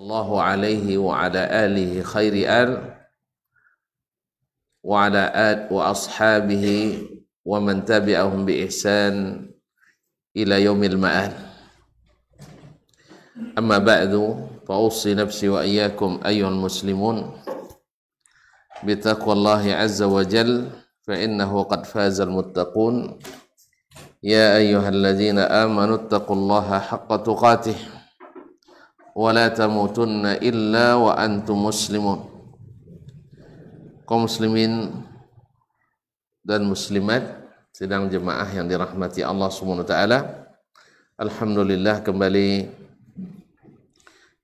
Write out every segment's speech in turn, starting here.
الله عليه وعلى آله خير آل وعلى آل وأصحابه ومن تبعهم بإحسان إلى يوم المآل أما بعد فأوصي نفسي وإياكم أيها المسلمون بتقوى الله عز وجل فإنه قد فاز المتقون يا أيها الذين آمنوا اتقوا الله حق تقاته wa tamutunna illa wa antum muslimun kaum muslimin dan muslimat sedang jemaah yang dirahmati Allah Subhanahu wa taala alhamdulillah kembali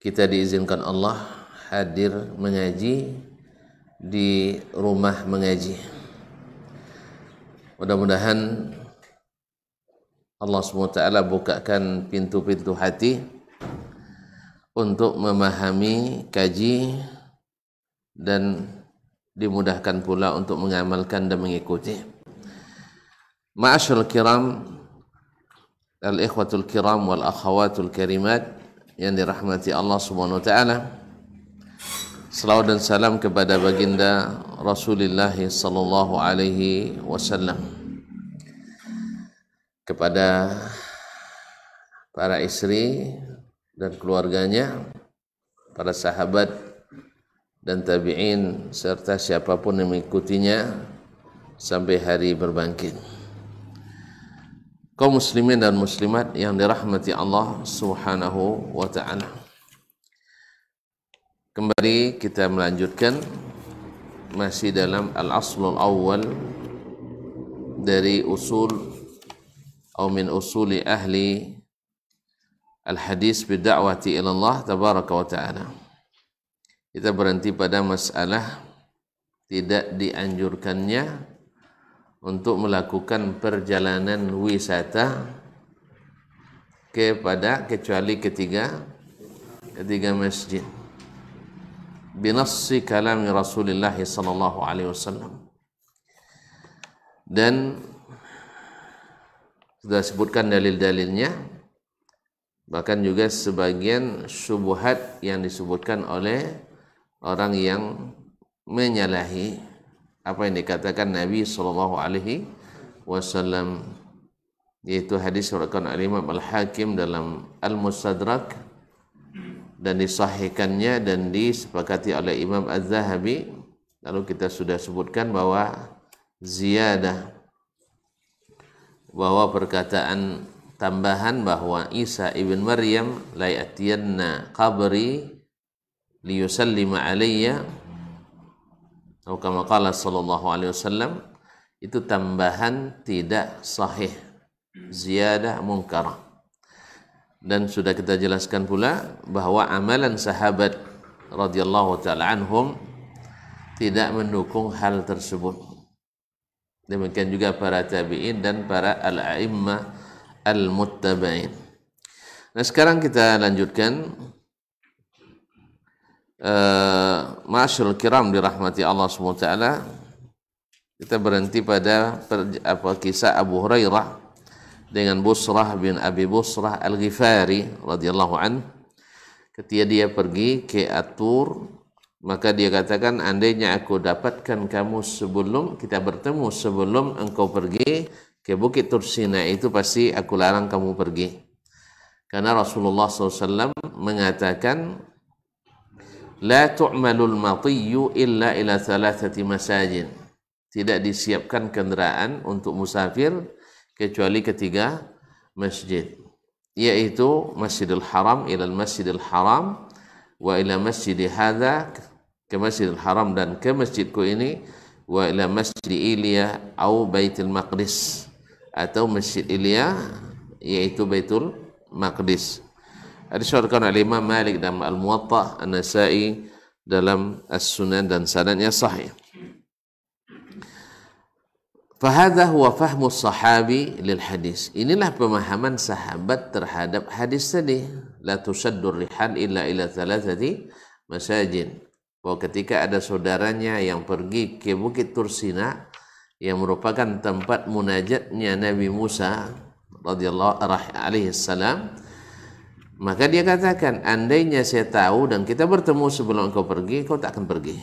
kita diizinkan Allah hadir mengaji di rumah mengaji mudah-mudahan Allah Subhanahu wa taala bukakan pintu-pintu hati untuk memahami, kaji dan dimudahkan pula untuk mengamalkan dan mengikuti. Ma'asyul kiram, al-ikhwatul kiram wal akhawatul karimat yang dirahmati Allah Subhanahu wa taala. Selawat dan salam kepada baginda Rasulullah sallallahu alaihi wasallam. Kepada para istri dan keluarganya, para sahabat dan tabi'in serta siapapun yang mengikutinya sampai hari berbangkit. Kau muslimin dan muslimat yang dirahmati Allah subhanahu wa ta'ala. Kembali kita melanjutkan masih dalam al-aslul awal dari usul atau min usuli ahli al-hadis bid'awati ilallah tabaraka wa ta'ala. Kita berhenti pada masalah tidak dianjurkannya untuk melakukan perjalanan wisata kepada kecuali ketiga ketiga masjid. Binassi kalam Rasulullah sallallahu alaihi wasallam. Dan sudah sebutkan dalil-dalilnya bahkan juga sebagian subuhat yang disebutkan oleh orang yang menyalahi apa yang dikatakan Nabi Shallallahu Alaihi Wasallam yaitu hadis surahkan oleh Imam Al Hakim dalam Al Mustadrak dan disahihkannya dan disepakati oleh Imam Az-Zahabi lalu kita sudah sebutkan bahwa ziyadah bahwa perkataan tambahan bahwa Isa ibn Maryam layatiyanna qabri liyusallima alayya atau kama qala sallallahu alaihi wasallam itu tambahan tidak sahih ziyadah mungkar dan sudah kita jelaskan pula bahwa amalan sahabat radhiyallahu taala anhum tidak mendukung hal tersebut demikian juga para tabi'in dan para al-a'immah al-muttaba'in. Nah, sekarang kita lanjutkan uh, eh, Masyul kiram dirahmati Allah SWT kita berhenti pada per, apa kisah Abu Hurairah dengan Busrah bin Abi Busrah Al-Ghifari radhiyallahu an ketika dia pergi ke Atur maka dia katakan andainya aku dapatkan kamu sebelum kita bertemu sebelum engkau pergi ke Bukit Tursina itu pasti aku larang kamu pergi. Karena Rasulullah SAW mengatakan, لا تُعْمَلُ matiyu illa ila thalathati masajid. Tidak disiapkan kendaraan untuk musafir kecuali ketiga masjid. Yaitu Masjidil Haram ila Masjidil Haram wa ila Masjid hadha ke Masjidil Haram dan ke masjidku ini wa ila Masjid Ilya au Baitul Maqdis atau Masjid Ilya yaitu Baitul Maqdis. Disyorkan oleh Imam Malik dalam Al-Muwatta, An-Nasai dalam As-Sunan dan sanadnya sahih. Fahadha huwa fahmu sahabi lil hadis. Inilah pemahaman sahabat terhadap hadis tadi. La tusaddur rihan illa ila thalathati masajin. Bahwa ketika ada saudaranya yang pergi ke Bukit Tursina, yang merupakan tempat munajatnya Nabi Musa radhiyallahu alaihi salam maka dia katakan andainya saya tahu dan kita bertemu sebelum engkau pergi kau tak akan pergi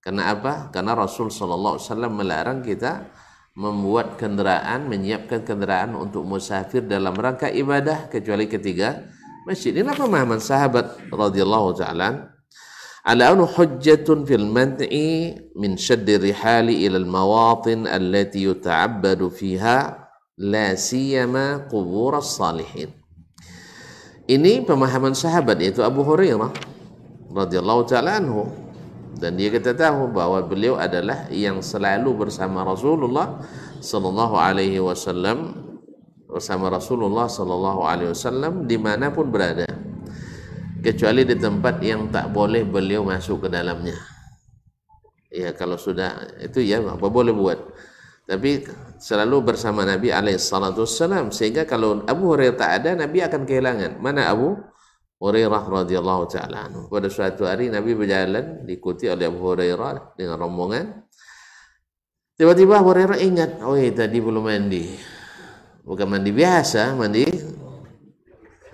karena apa karena Rasul sallallahu alaihi wasallam melarang kita membuat kendaraan menyiapkan kendaraan untuk musafir dalam rangka ibadah kecuali ketiga masjid inilah pemahaman sahabat radhiyallahu taala Al-aunu hujjatun fil man'i min syaddi rihali ila al-mawatin allati yuta'abbadu fiha la siyama qubur Ini pemahaman sahabat yaitu Abu Hurairah radhiyallahu taala anhu dan dia kita tahu bahwa beliau adalah yang selalu bersama Rasulullah sallallahu alaihi wasallam bersama Rasulullah sallallahu alaihi wasallam dimanapun berada kecuali di tempat yang tak boleh beliau masuk ke dalamnya. Ya kalau sudah itu ya apa boleh buat. Tapi selalu bersama Nabi alaihissalam sehingga kalau Abu Hurairah tak ada Nabi akan kehilangan. Mana Abu Hurairah radhiyallahu taala Pada suatu hari Nabi berjalan diikuti oleh Abu Hurairah dengan rombongan. Tiba-tiba Abu Hurairah ingat, oh iya, tadi belum mandi. Bukan mandi biasa, mandi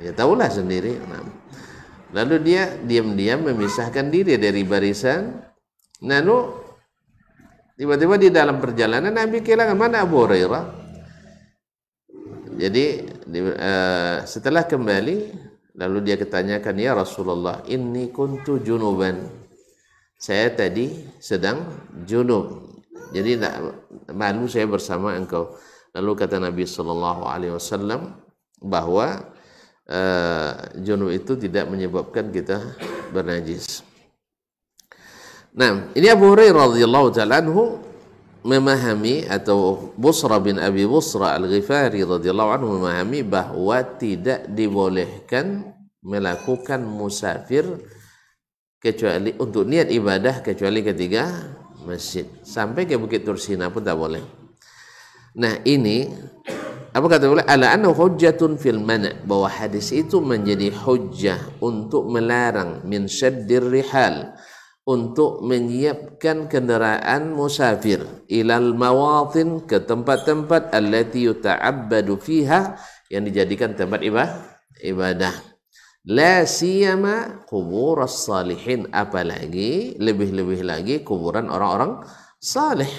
ya tahulah sendiri. Nah, Lalu dia diam-diam memisahkan diri dari barisan. Lalu tiba-tiba di dalam perjalanan Nabi kehilangan mana Abu Hurairah. Jadi di, uh, setelah kembali lalu dia ketanyakan ya Rasulullah ini kuntu junuban. Saya tadi sedang junub. Jadi tak malu saya bersama engkau. Lalu kata Nabi Shallallahu Alaihi Wasallam bahwa Eh, uh, junub itu tidak menyebabkan kita bernajis. Nah, ini Abu Hurairah radhiyallahu taala anhu memahami atau Busra bin Abi Busra Al-Ghifari radhiyallahu anhu memahami bahwa tidak dibolehkan melakukan musafir kecuali untuk niat ibadah kecuali ketiga masjid sampai ke Bukit Tursina pun tak boleh. Nah, ini apa kata ulama ala anna hujjatun fil mana bahwa hadis itu menjadi hujjah untuk melarang min syaddir rihal untuk menyiapkan kendaraan musafir ilal mawatin ke tempat-tempat allati yuta'abbadu fiha yang dijadikan tempat ibadah la siyama kubur salihin apalagi lebih-lebih lagi kuburan orang-orang saleh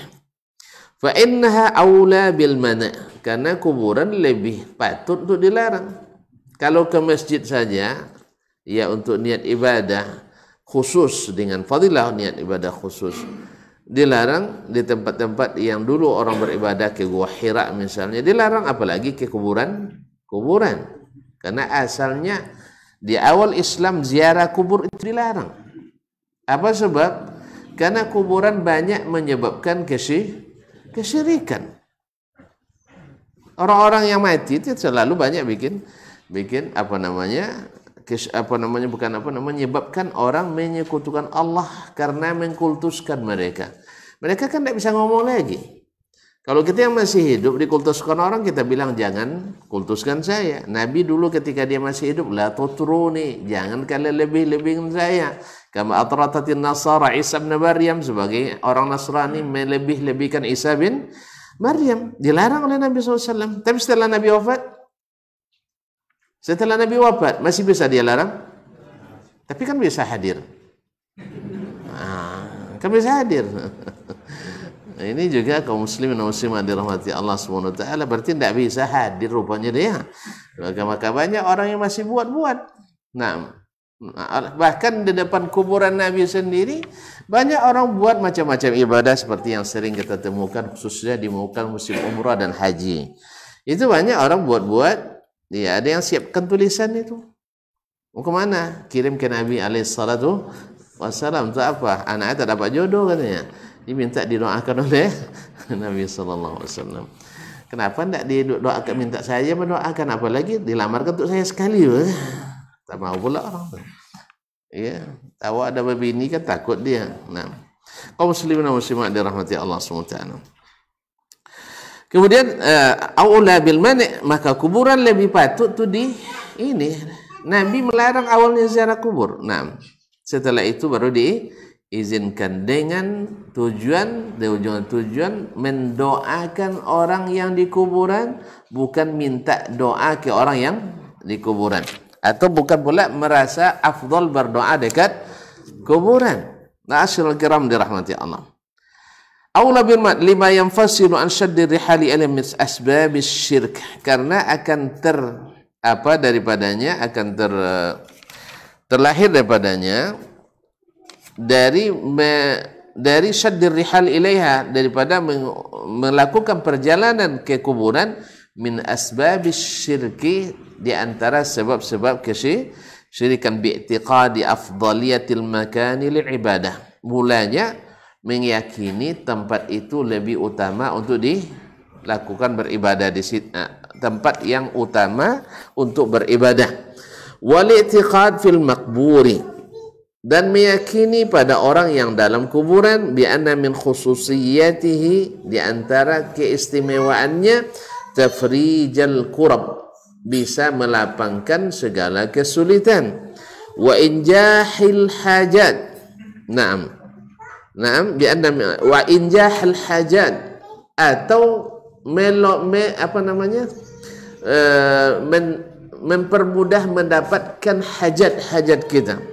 Fa innaha aula bil mana? Karena kuburan lebih patut untuk dilarang. Kalau ke masjid saja, ya untuk niat ibadah khusus dengan fadilah niat ibadah khusus dilarang di tempat-tempat yang dulu orang beribadah ke gua Hira misalnya dilarang apalagi ke kuburan kuburan karena asalnya di awal Islam ziarah kubur itu dilarang apa sebab karena kuburan banyak menyebabkan kesih, kesyirikan. Orang-orang yang mati itu selalu banyak bikin bikin apa namanya? Kes, apa namanya bukan apa namanya menyebabkan orang menyekutukan Allah karena mengkultuskan mereka. Mereka kan tidak bisa ngomong lagi. Kalau kita yang masih hidup dikultuskan orang kita bilang jangan kultuskan saya. Nabi dulu ketika dia masih hidup la tutruni, jangan kalian lebih-lebihin saya. Kama atratatin nasara Isa bin Maryam sebagai orang Nasrani melebih-lebihkan Isa bin Maryam. Dilarang oleh Nabi SAW. Tapi setelah Nabi wafat, setelah Nabi wafat masih bisa dia larang? Tapi kan bisa hadir. Nah, kan bisa hadir. Nah, ini juga kaum muslimin dan muslimat dirahmati Allah Subhanahu wa taala berarti tidak bisa hadir rupanya dia. Maka, maka banyak orang yang masih buat-buat. Nah, nah, bahkan di depan kuburan Nabi sendiri banyak orang buat macam-macam ibadah seperti yang sering kita temukan khususnya di muka musim umrah dan haji. Itu banyak orang buat-buat. Ya, ada yang siapkan tulisan itu. Mau kemana? Kirim ke Nabi alaihissalatu wassalam. Untuk apa? Anak tak dapat jodoh katanya. diminta didoakan oleh Nabi sallallahu alaihi wasallam. Kenapa tidak doakan minta saya mendoakan apa apalagi dilamarkan untuk saya sekali. Ya. Tak mau pula orang. Ya, tahu ada ini kan takut dia. Nah. kau muslim dan muslimat dirahmati Allah SWT Kemudian eh, aula bil mani maka kuburan lebih patut tu di ini Nabi melarang awalnya ziarah kubur. Nah, setelah itu baru di izinkan dengan tujuan dengan tujuan mendoakan orang yang di kuburan bukan minta doa ke orang yang di kuburan atau bukan pula merasa afdol berdoa dekat kuburan nasyal kiram dirahmati Allah Aula bin mat lima yang fasilu an syaddir rihali alimis asbabis syirk karena akan ter apa daripadanya akan ter terlahir daripadanya dari me, dari syaddir rihal ilaiha daripada meng, melakukan perjalanan ke kuburan min asbab syirki di antara sebab-sebab kesyirikan bi'tiqadi afdaliyatil makani li'ibadah mulanya meyakini tempat itu lebih utama untuk dilakukan beribadah di situ eh, tempat yang utama untuk beribadah wal i'tiqad fil maqburi dan meyakini pada orang yang dalam kuburan bi min khususiyatihi di antara keistimewaannya tafrijal kurab bisa melapangkan segala kesulitan wa injahil hajat na'am na'am bi anna wa injahil hajat atau melo me, apa namanya e, men, mempermudah mendapatkan hajat-hajat kita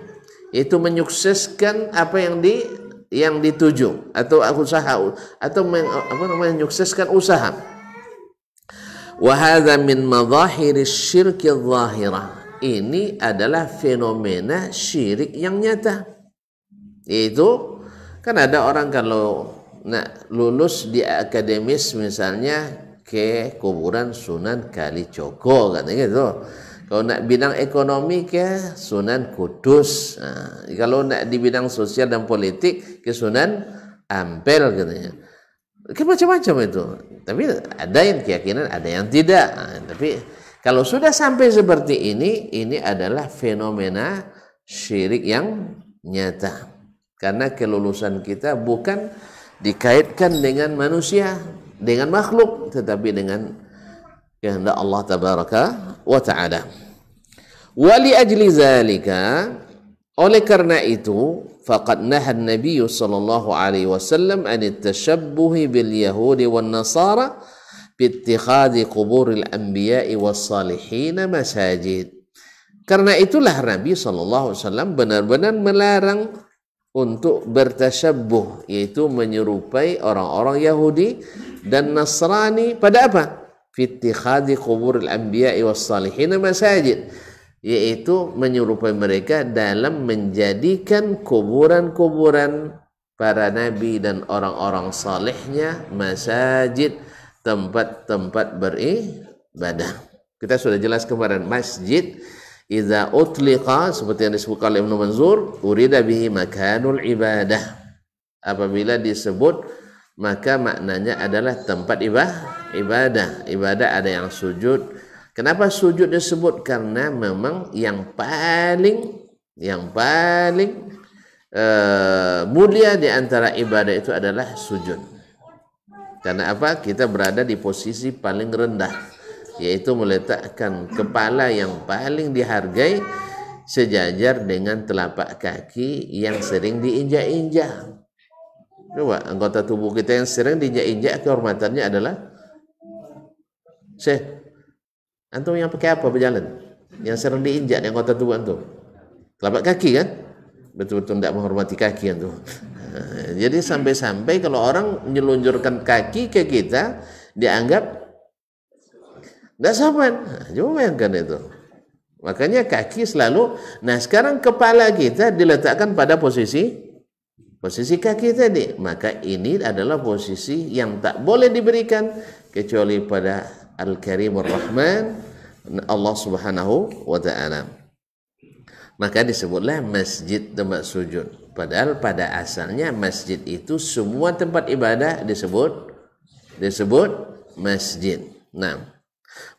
itu menyukseskan apa yang di yang dituju atau usaha atau men, apa namanya menyukseskan usaha. Wahada min mazahir syirik Ini adalah fenomena syirik yang nyata. Itu kan ada orang kalau nah, lulus di akademis misalnya ke kuburan Sunan Kalijogo kan gitu kalau nak bidang ekonomi ke Sunan Kudus. Nah, kalau nak di bidang sosial dan politik ke Sunan Ampel katanya. Ke macam-macam itu. Tapi ada yang keyakinan, ada yang tidak. Nah, tapi kalau sudah sampai seperti ini, ini adalah fenomena syirik yang nyata. Karena kelulusan kita bukan dikaitkan dengan manusia, dengan makhluk, tetapi dengan kehendak Allah tabaraka wa taala. li ajli zalika oleh karena itu faqad nahan Nabi sallallahu alaihi wasallam an tashabbuhi bil yahudi wan nasara bittikhadhi quburil anbiya'i was salihin masajid. Karena itulah Nabi sallallahu alaihi wasallam benar-benar melarang untuk bertasyabuh yaitu menyerupai orang-orang Yahudi dan Nasrani pada apa? fitihadi kubur al anbiya'i was salihin masajid yaitu menyerupai mereka dalam menjadikan kuburan-kuburan para nabi dan orang-orang salehnya masajid tempat-tempat beribadah. Kita sudah jelas kemarin masjid idza utliqa seperti yang disebut oleh Ibnu Manzur urida bihi makanul ibadah. Apabila disebut maka maknanya adalah tempat ibadah ibadah ibadah ada yang sujud kenapa sujud disebut karena memang yang paling yang paling uh, mulia di antara ibadah itu adalah sujud karena apa kita berada di posisi paling rendah yaitu meletakkan kepala yang paling dihargai sejajar dengan telapak kaki yang sering diinjak-injak Coba anggota tubuh kita yang sering diinjak-injak kehormatannya adalah Syekh, antum yang pakai apa berjalan? Yang sering diinjak yang anggota tubuh antum? Telapak kaki kan? Betul-betul tidak menghormati kaki antum. Jadi sampai-sampai kalau orang menyelunjurkan kaki ke kita dianggap tidak sopan. Nah, coba bayangkan itu. Makanya kaki selalu. Nah sekarang kepala kita diletakkan pada posisi posisi kaki tadi maka ini adalah posisi yang tak boleh diberikan kecuali pada Al-Karimur Rahman Allah Subhanahu wa taala maka disebutlah masjid tempat sujud padahal pada asalnya masjid itu semua tempat ibadah disebut disebut masjid nah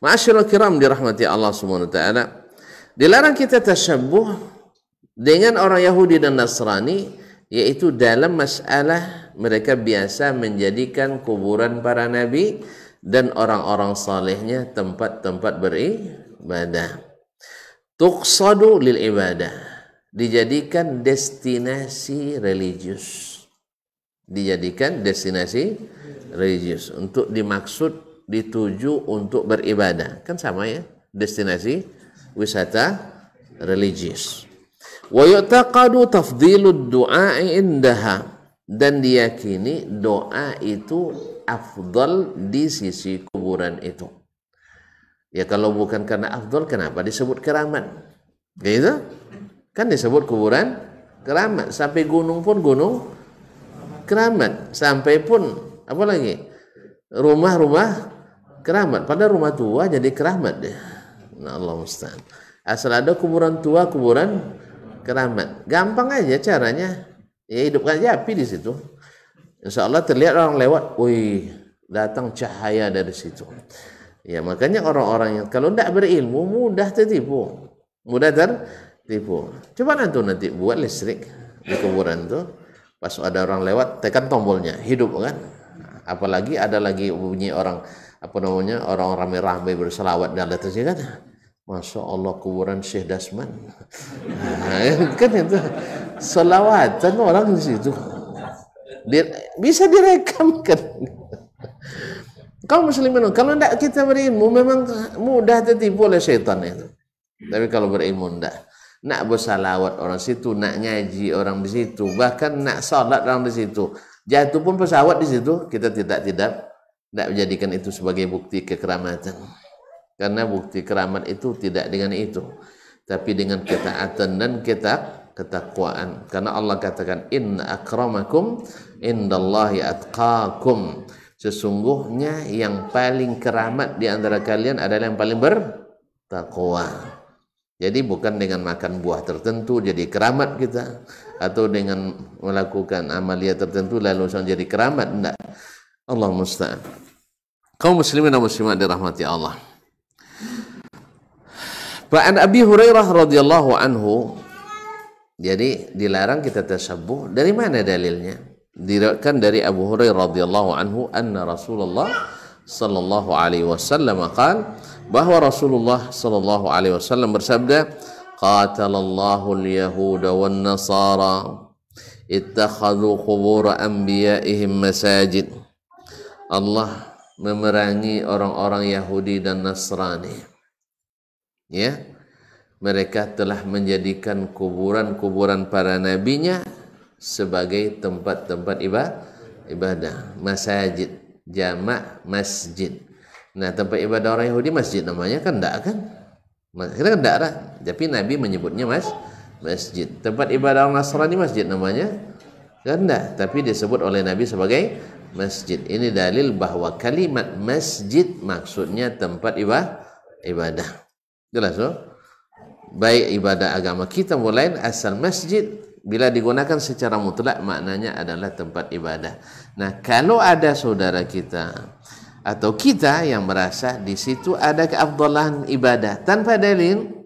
Ma'asyurul kiram dirahmati Allah Subhanahu wa taala dilarang kita tersembuh dengan orang Yahudi dan Nasrani yaitu dalam masalah mereka biasa menjadikan kuburan para nabi dan orang-orang salehnya tempat-tempat beribadah. Tuksadu lil ibadah dijadikan destinasi religius. Dijadikan destinasi religius untuk dimaksud dituju untuk beribadah. Kan sama ya, destinasi wisata religius. Wa yu'taqadu tafdhilud du'a'i indaha dan diyakini doa itu afdal di sisi kuburan itu. Ya kalau bukan karena afdal kenapa disebut keramat? Gitu? Kan disebut kuburan keramat. Sampai gunung pun gunung keramat. Sampai pun apa lagi? Rumah-rumah keramat. Pada rumah tua jadi keramat deh. Nah Allah musta'an. Asal ada kuburan tua, kuburan keramat. Gampang aja caranya. Ya hidupkan aja api di situ. insyaallah terlihat orang lewat, wih datang cahaya dari situ. Ya makanya orang-orang yang kalau tidak berilmu mudah tertipu, mudah tertipu. Coba nanti nanti buat listrik di kuburan tuh, pas ada orang lewat tekan tombolnya hidup kan. Apalagi ada lagi bunyi orang apa namanya orang ramai-ramai berselawat dan lain kan Masya Allah kuburan Syekh Dasman. Nah, ya, kan itu selawatan orang di situ. bisa direkam kan. Kau muslimin, kalau tidak kita berilmu memang mudah tertipu oleh setan itu. Tapi kalau berilmu tidak. Nak bersalawat orang situ, nak ngaji orang di situ, bahkan nak salat orang di situ. Jatuh pun pesawat di situ, kita tidak tidak tidak menjadikan itu sebagai bukti kekeramatan. Karena bukti keramat itu tidak dengan itu, tapi dengan ketaatan dan kita ketakwaan. Karena Allah katakan in akramakum indallahi atqakum. Sesungguhnya yang paling keramat di antara kalian adalah yang paling bertakwa. Jadi bukan dengan makan buah tertentu jadi keramat kita atau dengan melakukan amalia tertentu lalu langsung jadi keramat enggak. Allah musta'an. Kaum muslimin dan muslimat dirahmati Allah. Fa'an Abi Hurairah radhiyallahu anhu. Jadi dilarang kita tasabuh. Dari mana dalilnya? Diriwayatkan dari Abu Hurairah radhiyallahu anhu anna Rasulullah sallallahu alaihi wasallam qaal bahwa Rasulullah sallallahu alaihi wasallam bersabda qatalallahu al-yahuda wan nasara ittakhadhu qubur anbiya'ihim masajid Allah memerangi orang-orang Yahudi dan Nasrani ya mereka telah menjadikan kuburan-kuburan para nabinya sebagai tempat-tempat ibadah masjid, jamak masjid nah tempat ibadah orang Yahudi masjid namanya kan enggak kan kita kan enggak kan tapi Nabi menyebutnya mas masjid tempat ibadah orang Nasrani masjid namanya kan enggak tapi disebut oleh Nabi sebagai masjid ini dalil bahwa kalimat masjid maksudnya tempat ibadah Jelas loh? Baik ibadah agama kita mulai asal masjid bila digunakan secara mutlak maknanya adalah tempat ibadah. Nah, kalau ada saudara kita atau kita yang merasa di situ ada keabdolan ibadah tanpa dalil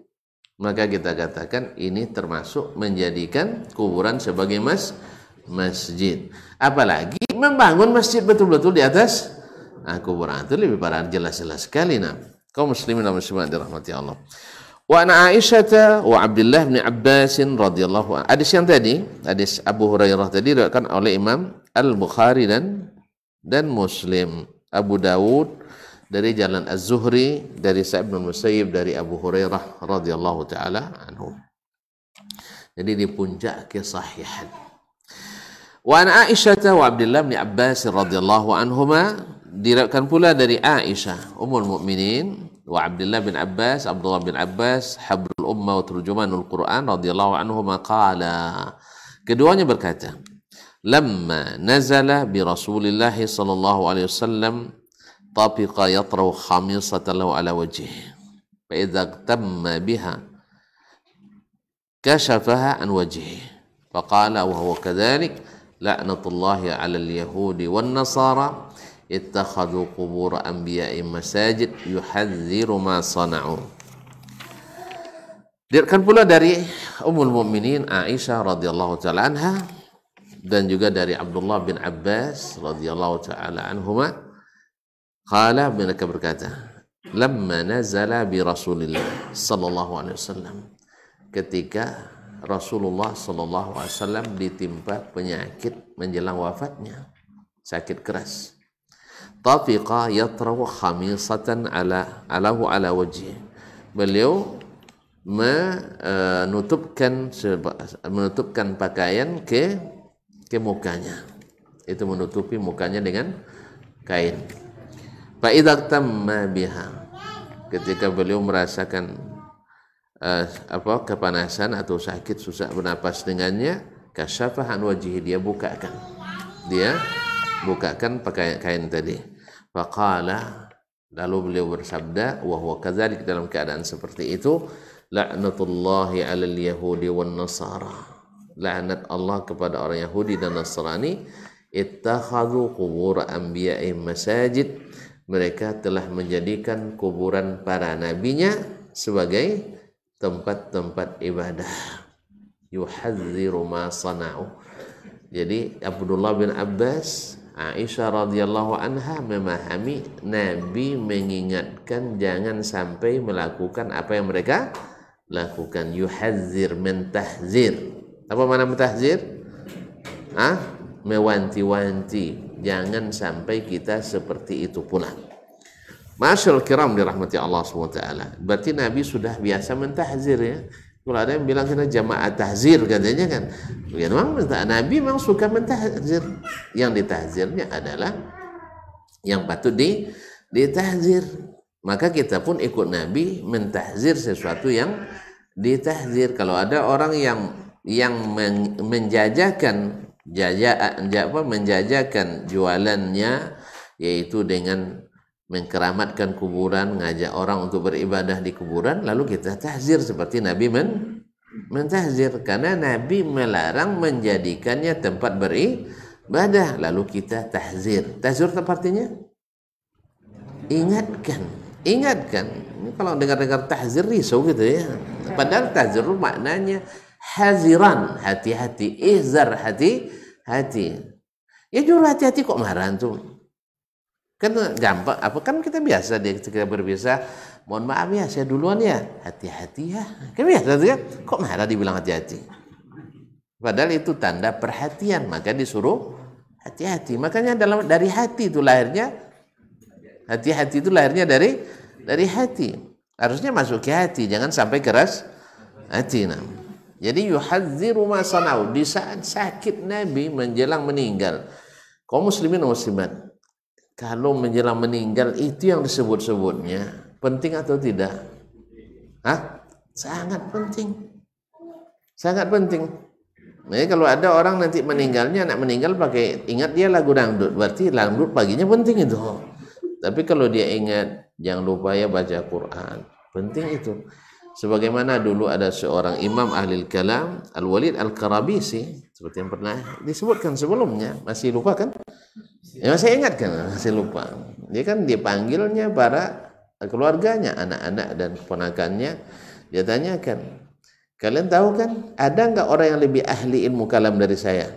maka kita katakan ini termasuk menjadikan kuburan sebagai mas masjid apalagi membangun masjid betul-betul di atas nah, kuburan itu lebih parah jelas-jelas sekali nah kaum muslimin dan muslimat dirahmati Allah. Wa ana Aisyah wa Abdullah bin Abbas radhiyallahu anhu. Hadis yang tadi, hadis Abu Hurairah tadi diriwayatkan oleh Imam Al-Bukhari dan dan Muslim. Abu Dawud dari jalan Az-Zuhri dari Sa'ib bin Musayyib dari Abu Hurairah radhiyallahu taala anhu. Jadi di puncak kesahihan. Wa ana Aisyah wa Abdullah bin Abbas radhiyallahu anhuma diriwayatkan pula dari Aisyah Ummul Mukminin wa Abdullah bin Abbas Abdullah bin Abbas Habrul Umma wa Turjumanul Quran radhiyallahu anhu maqala keduanya berkata lamma nazala bi Rasulillah sallallahu alaihi wasallam tafiqa yatru khamisatan ala wajhih fa idza tamma biha كشفها عن وجهه فقال وهو كذلك لعنة الله على اليهود والنصارى ittakhadhu qubur anbiya'i masajid yuhadziru ma sana'u Diriwayatkan pula dari Ummul Mukminin Aisyah radhiyallahu taala anha dan juga dari Abdullah bin Abbas radhiyallahu taala anhuma qala mereka berkata lamma nazala bi Rasulillah sallallahu alaihi wasallam ketika Rasulullah sallallahu alaihi wasallam ditimpa penyakit menjelang wafatnya sakit keras tafiqa yatrahu khamisatan ala alahu ala wajih beliau menutupkan menutupkan pakaian ke ke mukanya itu menutupi mukanya dengan kain fa tamma biha ketika beliau merasakan uh, apa kepanasan atau sakit susah bernapas dengannya an wajhi dia bukakan dia bukakan pakaian kain tadi Faqala lalu beliau bersabda wahwa kadzalik dalam keadaan seperti itu la'natullahi 'alal yahudi wan nasara. Laknat Allah kepada orang Yahudi dan Nasrani ittakhadhu qubur anbiya'i masajid. Mereka telah menjadikan kuburan para nabinya sebagai tempat-tempat ibadah. Yuhadziru ma sana'u. Jadi Abdullah bin Abbas Aisyah radhiyallahu anha memahami Nabi mengingatkan jangan sampai melakukan apa yang mereka lakukan yuhadzir mentahzir apa mana mentahzir ah mewanti-wanti jangan sampai kita seperti itu pula Masyal kiram dirahmati Allah SWT Berarti Nabi sudah biasa mentahzir ya kalau ada yang bilang kita jamaah tahzir katanya kan, ya memang Nabi memang suka mentahzir. Yang ditahzirnya adalah yang patut di ditahzir. Maka kita pun ikut Nabi mentahzir sesuatu yang ditahzir. Kalau ada orang yang yang men, menjajakan jaja, apa menjajakan jualannya yaitu dengan mengkeramatkan kuburan, ngajak orang untuk beribadah di kuburan, lalu kita tahzir seperti Nabi men mentahzir karena Nabi melarang menjadikannya tempat beribadah, lalu kita tahzir. Tahzir apa artinya? Ingatkan, ingatkan. Kalau dengar-dengar tahzir risau gitu ya. Padahal tahzir maknanya haziran, hati-hati, ihzar hati-hati. Ya juru hati-hati kok marah tuh kan gampang apa kan kita biasa dia ketika berpisah mohon maaf ya saya duluan ya hati-hati ya kan biasa ya kok marah dibilang hati-hati padahal itu tanda perhatian maka disuruh hati-hati makanya dalam dari hati itu lahirnya hati-hati itu lahirnya dari dari hati harusnya masuk ke hati jangan sampai keras hati nah jadi yuhadziru masanau di saat sakit Nabi menjelang meninggal kaum muslimin muslimat kalau menjelang meninggal itu yang disebut-sebutnya penting atau tidak? Hah? Sangat penting. Sangat penting. Nah, kalau ada orang nanti meninggalnya anak meninggal pakai ingat dia lagu dangdut, berarti dangdut paginya penting itu. Tapi kalau dia ingat jangan lupa ya baca Quran. Penting itu. Sebagaimana dulu ada seorang imam ahli kalam Al-Walid Al-Karabisi seperti yang pernah disebutkan sebelumnya, masih lupa kan? Ya saya ingat kan, saya lupa. Dia kan dipanggilnya para keluarganya, anak-anak dan keponakannya. Dia tanyakan, kalian tahu kan ada nggak orang yang lebih ahli ilmu kalam dari saya?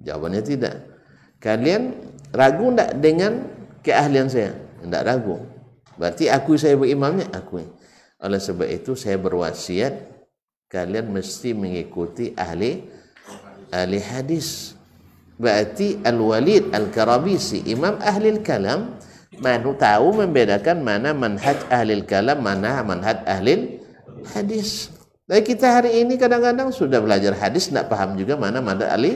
Jawabannya tidak. Kalian ragu enggak dengan keahlian saya? Enggak ragu. Berarti aku saya bu imamnya. aku. Oleh sebab itu saya berwasiat kalian mesti mengikuti ahli ahli hadis Berarti Al-Walid Al-Karabisi, Imam Ahlil Kalam, mana tahu membedakan mana manhaj Ahlil Kalam, mana manhaj Ahlil Hadis. Tapi kita hari ini kadang-kadang sudah belajar hadis, tidak paham juga mana mana ahli,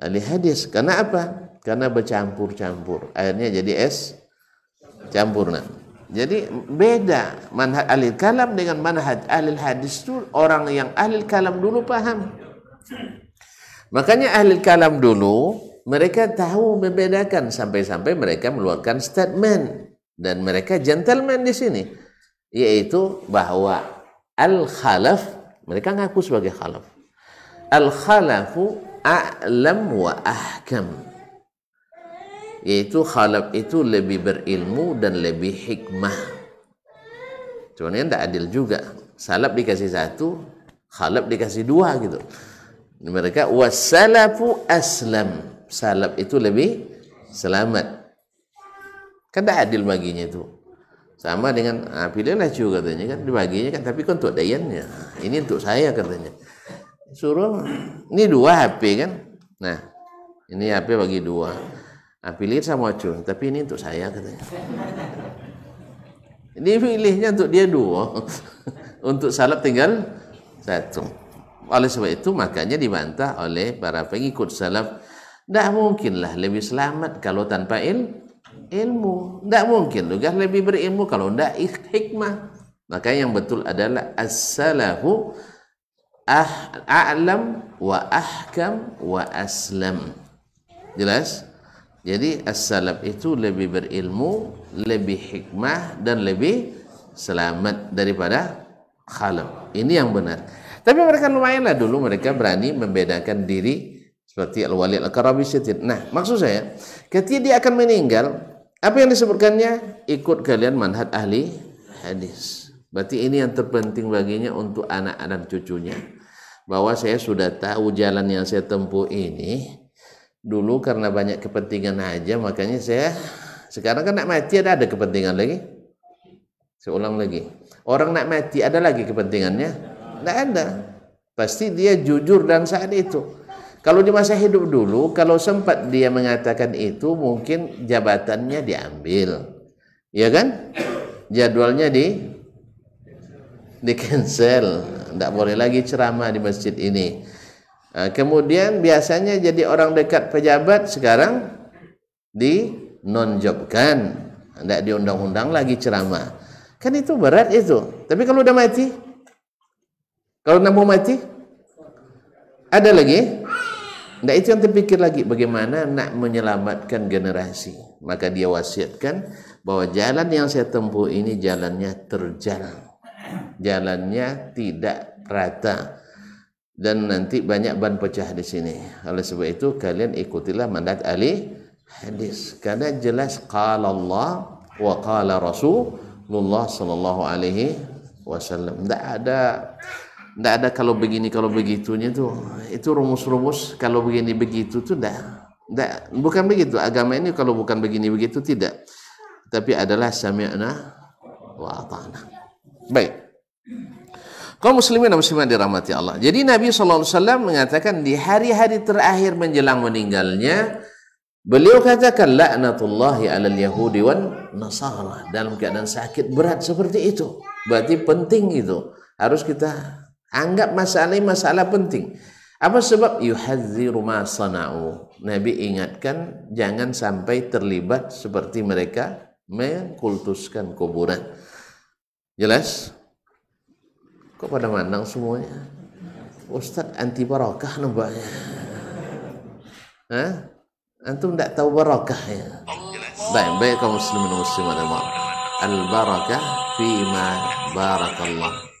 ahli hadis. Karena apa? Karena bercampur-campur. Akhirnya jadi es campur. Nah. Jadi beda manhaj Ahlil Kalam dengan manhaj Ahlil Hadis itu orang yang Ahlil Kalam dulu paham Makanya ahli kalam dulu mereka tahu membedakan sampai-sampai mereka meluarkan statement dan mereka gentleman di sini yaitu bahwa al khalaf mereka ngaku sebagai khalaf al khalafu a'lam wa ahkam yaitu khalaf itu lebih berilmu dan lebih hikmah cuman tidak adil juga salaf dikasih satu khalaf dikasih dua gitu mereka wasalafu aslam salaf itu lebih selamat kan tak adil baginya itu sama dengan ah, pilihlah cu katanya kan dibaginya kan tapi kan untuk dayannya ah, ini untuk saya katanya suruh ini dua HP kan nah ini HP bagi dua ah, pilih sama cu tapi ini untuk saya katanya ini pilihnya untuk dia dua untuk salap tinggal satu oleh sebab itu makanya dibantah oleh para pengikut salaf. Tidak mungkinlah lebih selamat kalau tanpa il ilmu. Tidak mungkin juga lebih berilmu kalau tidak hikmah. Maka yang betul adalah as-salahu ah, a'lam wa ahkam wa aslam. Jelas? Jadi as-salaf itu lebih berilmu, lebih hikmah dan lebih selamat daripada khalaf. Ini yang benar. Tapi mereka lumayanlah dulu mereka berani membedakan diri seperti Al-Walid Al-Karabisitin. Nah, maksud saya, ketika dia akan meninggal, apa yang disebutkannya? Ikut kalian manhat ahli hadis. Berarti ini yang terpenting baginya untuk anak anak cucunya. Bahwa saya sudah tahu jalan yang saya tempuh ini. Dulu karena banyak kepentingan aja, makanya saya sekarang kan nak mati ada ada kepentingan lagi. Saya lagi. Orang nak mati ada lagi kepentingannya. Tidak ada. Pasti dia jujur dan saat itu. Kalau di masa hidup dulu, kalau sempat dia mengatakan itu, mungkin jabatannya diambil. Ya kan? Jadwalnya di di cancel. Tidak boleh lagi ceramah di masjid ini. Nah, kemudian biasanya jadi orang dekat pejabat sekarang di nonjobkan. Tidak diundang-undang lagi ceramah. Kan itu berat itu. Tapi kalau udah mati, kalau nak mau mati? Ada lagi? Nah itu yang terpikir lagi bagaimana nak menyelamatkan generasi. Maka dia wasiatkan bahwa jalan yang saya tempuh ini jalannya terjal. Jalannya tidak rata dan nanti banyak ban pecah di sini. Oleh sebab itu kalian ikutilah mandat Ali hadis karena jelas kalau Allah wa qala Rasulullah sallallahu alaihi wasallam. Tidak ada tidak ada kalau hmm. begini kalau begitunya tuh. Itu rumus-rumus kalau begini begitu tuh tidak tidak bukan begitu. Agama ini kalau bukan begini begitu tidak. Tapi adalah sami'na wa ta'ana Baik. Kaum muslimin dan muslimat dirahmati Allah. Jadi Nabi SAW mengatakan di hari-hari terakhir menjelang meninggalnya, beliau katakan laknatullahi alal yahudi wan nasara dalam keadaan sakit berat seperti itu. Berarti penting itu. Harus kita Anggap masalah ini masalah penting. Apa sebab? Yuhadziru ma sana'u. Nabi ingatkan jangan sampai terlibat seperti mereka mengkultuskan kuburan. Jelas? Kok pada mandang semuanya? Ustadz anti barokah nampaknya. Hah? Antum tidak tahu barokah ya? Baik, baik kaum muslimin muslimat al-barakah fima barakallah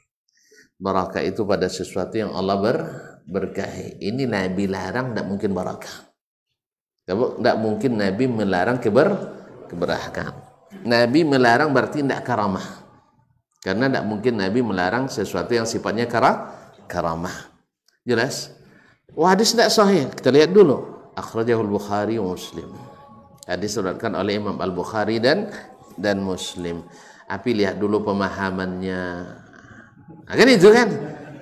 barakah itu pada sesuatu yang Allah ber, berkahi. Ini Nabi larang tidak mungkin barakah. Tidak mungkin Nabi melarang keber keberahkan. Nabi melarang berarti tidak karamah. Karena tidak mungkin Nabi melarang sesuatu yang sifatnya kara, karamah. Jelas? wadis tidak sahih. Kita lihat dulu. Akhrajahul Bukhari Muslim. Hadis diriwayatkan oleh Imam Al-Bukhari dan dan Muslim. Api lihat dulu pemahamannya Nah, kan itu kan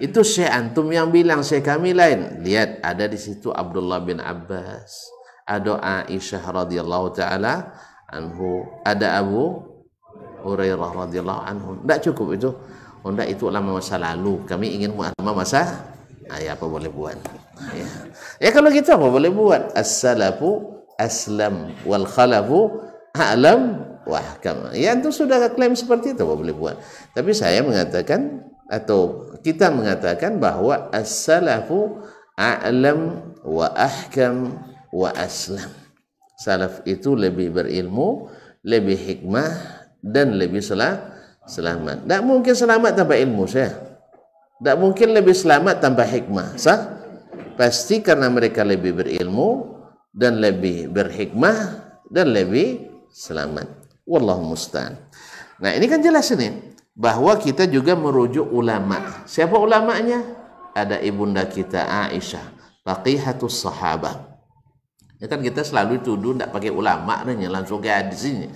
itu Syekh Antum yang bilang Syekh kami lain lihat ada di situ Abdullah bin Abbas ada Aisyah radhiyallahu taala anhu ada Abu Hurairah radhiyallahu anhu tidak cukup itu Honda oh, itu lama masa lalu kami ingin lama masa nah, ya apa boleh buat ya. ya kalau kita gitu apa boleh buat as-salafu aslam wal khalafu a'lam wahkam ya itu sudah klaim seperti itu apa boleh buat tapi saya mengatakan atau kita mengatakan bahwa as-salafu a'lam wa ahkam wa aslam. Salaf itu lebih berilmu, lebih hikmah dan lebih selah, selamat. Tidak mungkin selamat tanpa ilmu saya. Tidak mungkin lebih selamat tanpa hikmah. Sah? Pasti karena mereka lebih berilmu dan lebih berhikmah dan lebih selamat. Wallahu musta'an. Nah, ini kan jelas ini bahwa kita juga merujuk ulama. Siapa ulamanya? Ada ibunda kita Aisyah, faqihatus sahabah. Ya kan kita selalu tuduh tidak pakai ulama nanya langsung ke hadisnya.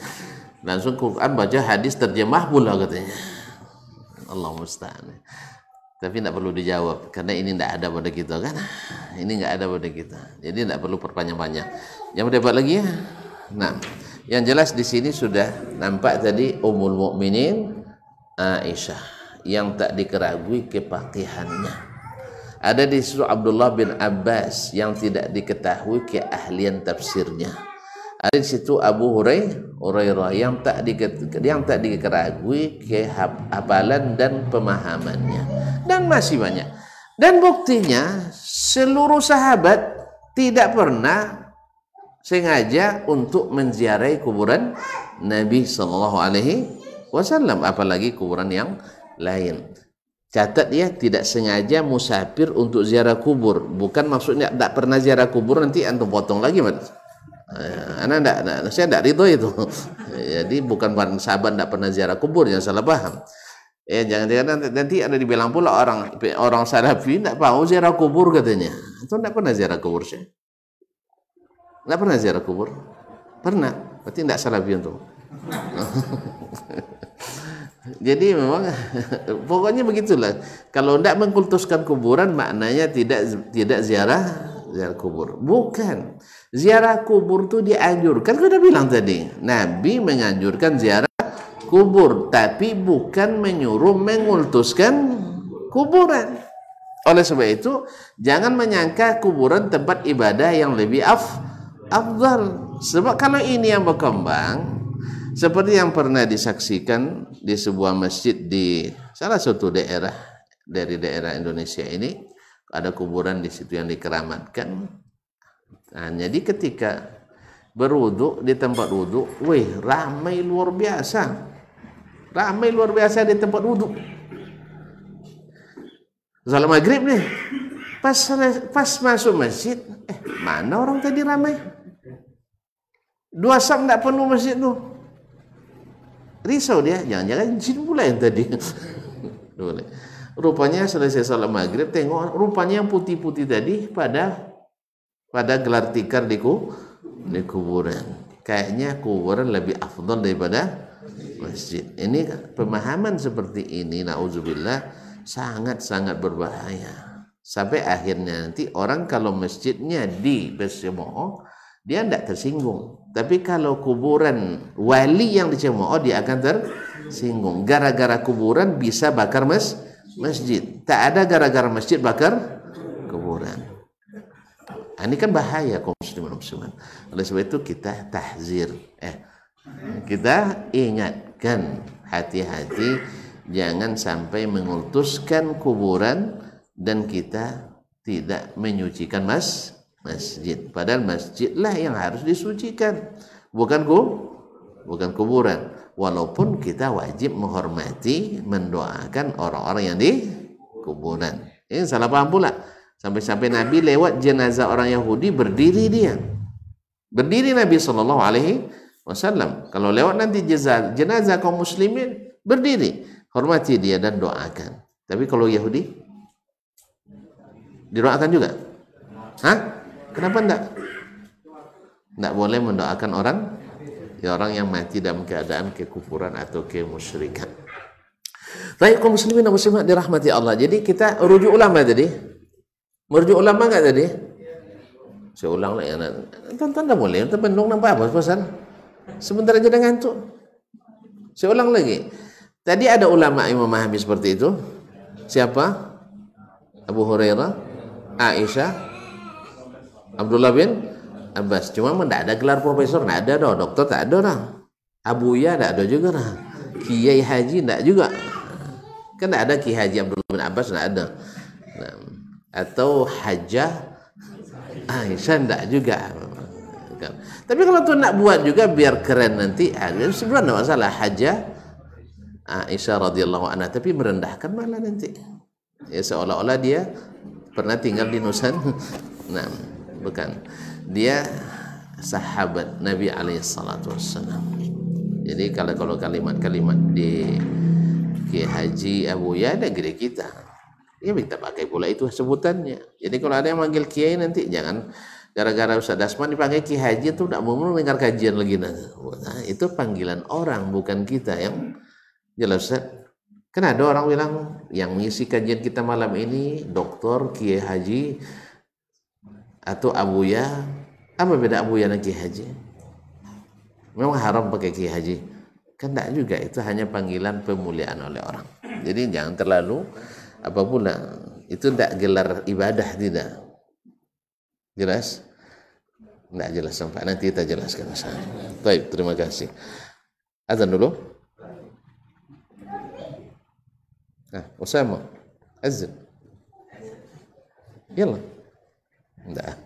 Langsung Quran baca hadis terjemah pula katanya. Allah musta'an. Tapi tidak perlu dijawab karena ini tidak ada pada kita kan. Ini nggak ada pada kita. Jadi tidak perlu perpanjang-panjang. Yang dapat lagi ya. Nah, yang jelas di sini sudah nampak tadi umul mukminin Aisyah yang tak dikeragui kepakihannya ada di surah Abdullah bin Abbas yang tidak diketahui keahlian tafsirnya ada di situ Abu Hurairah yang tak diketahui yang tak dikeragui kehafalan dan pemahamannya dan masih banyak dan buktinya seluruh sahabat tidak pernah sengaja untuk menziarahi kuburan Nabi Shallallahu Alaihi wasallam apalagi kuburan yang lain catat ya tidak sengaja musafir untuk ziarah kubur bukan maksudnya tidak pernah ziarah kubur nanti antum potong lagi mas eh, anak enggak, saya enggak ridho itu. Jadi bukan sahabat enggak pernah ziarah kubur, Yang salah paham. Ya jangan jangan nanti, nanti ada dibilang pula orang orang salafi enggak mau ziarah kubur katanya. Itu tidak pernah ziarah kubur sih. Enggak pernah ziarah kubur. Pernah, berarti tidak salafi untuk. Jadi memang pokoknya begitulah. Kalau tidak mengkultuskan kuburan maknanya tidak tidak ziarah ziarah kubur. Bukan. Ziarah kubur itu dianjurkan. Kan sudah bilang tadi, Nabi menganjurkan ziarah kubur, tapi bukan menyuruh mengultuskan kuburan. Oleh sebab itu, jangan menyangka kuburan tempat ibadah yang lebih af afdal. Sebab kalau ini yang berkembang, seperti yang pernah disaksikan di sebuah masjid di salah satu daerah dari daerah Indonesia ini, ada kuburan di situ yang dikeramatkan. Nah, jadi ketika berwudhu di tempat wudhu, wih ramai luar biasa. Ramai luar biasa di tempat wudhu. Salam maghrib nih. Pas pas masuk masjid, eh mana orang tadi ramai? Dua sam tidak penuh masjid tuh risau dia jangan-jangan jin pula yang tadi rupanya selesai sholat maghrib tengok rupanya yang putih-putih tadi pada pada gelar tikar di, ku, di kuburan kayaknya kuburan lebih afdol daripada masjid ini pemahaman seperti ini nauzubillah sangat-sangat berbahaya sampai akhirnya nanti orang kalau masjidnya di Besi Besemo dia tidak tersinggung. Tapi kalau kuburan wali yang dicemooh oh, dia akan tersinggung. Gara-gara kuburan bisa bakar mas masjid. Tak ada gara-gara masjid bakar kuburan. Nah, ini kan bahaya kaum muslimin musliman. Oleh sebab itu kita tahzir. Eh, kita ingatkan hati-hati jangan sampai mengultuskan kuburan dan kita tidak menyucikan mas masjid. Padahal masjidlah yang harus disucikan, bukan ku, bukan kuburan. Walaupun kita wajib menghormati, mendoakan orang-orang yang di kuburan. Ini salah paham pula. Sampai-sampai Nabi lewat jenazah orang Yahudi berdiri dia. Berdiri Nabi Shallallahu Alaihi Wasallam. Kalau lewat nanti jenazah, jenazah kaum muslimin berdiri, hormati dia dan doakan. Tapi kalau Yahudi diroakan juga, hah? Kenapa enggak? Enggak boleh mendoakan orang ya orang yang mati dalam keadaan kekufuran atau kemusyrikan. Baik kaum muslimin dan muslimat dirahmati Allah. Jadi kita rujuk ulama tadi. Merujuk ulama enggak tadi? Saya ulang lagi. Tonton dah boleh. Tonton bendung nampak apa pesan? Sebentar aja dah ngantuk. Saya ulang lagi. Tadi ada ulama yang memahami seperti itu. Siapa? Abu Hurairah, Aisyah, Abdullah bin Abbas cuma tidak ada gelar profesor tidak ada dong dokter tak ada dah Abu Ya tidak ada juga dah Kiai Haji tidak juga kan tidak ada Kiai Haji Abdullah bin Abbas tidak ada nah, atau Hajah Aisyah tidak juga kan. tapi kalau tuh nak buat juga biar keren nanti ah, sebenarnya masalah Hajah Aisyah radhiyallahu anha tapi merendahkan malah nanti ya seolah-olah dia pernah tinggal di Nusan nah bukan dia sahabat Nabi alaihissalatu wassalam jadi kalau kalau kalimat-kalimat di Ki Haji Abu ya gede kita ya kita pakai pula itu sebutannya jadi kalau ada yang manggil kiai nanti jangan gara-gara Ustaz Dasman dipanggil Ki Haji itu tidak mau mendengar kajian lagi nah. nah, itu panggilan orang bukan kita yang jelas Ustaz kan ada orang bilang yang mengisi kajian kita malam ini doktor Kiai Haji atau abuya apa beda abuya dan kiai haji memang haram pakai kiai haji kan tidak juga itu hanya panggilan pemuliaan oleh orang jadi jangan terlalu apapun lah itu tidak gelar ibadah tidak jelas tidak jelas sampai nanti kita jelaskan masalah baik terima kasih azan dulu nah Usama azan يلا Да.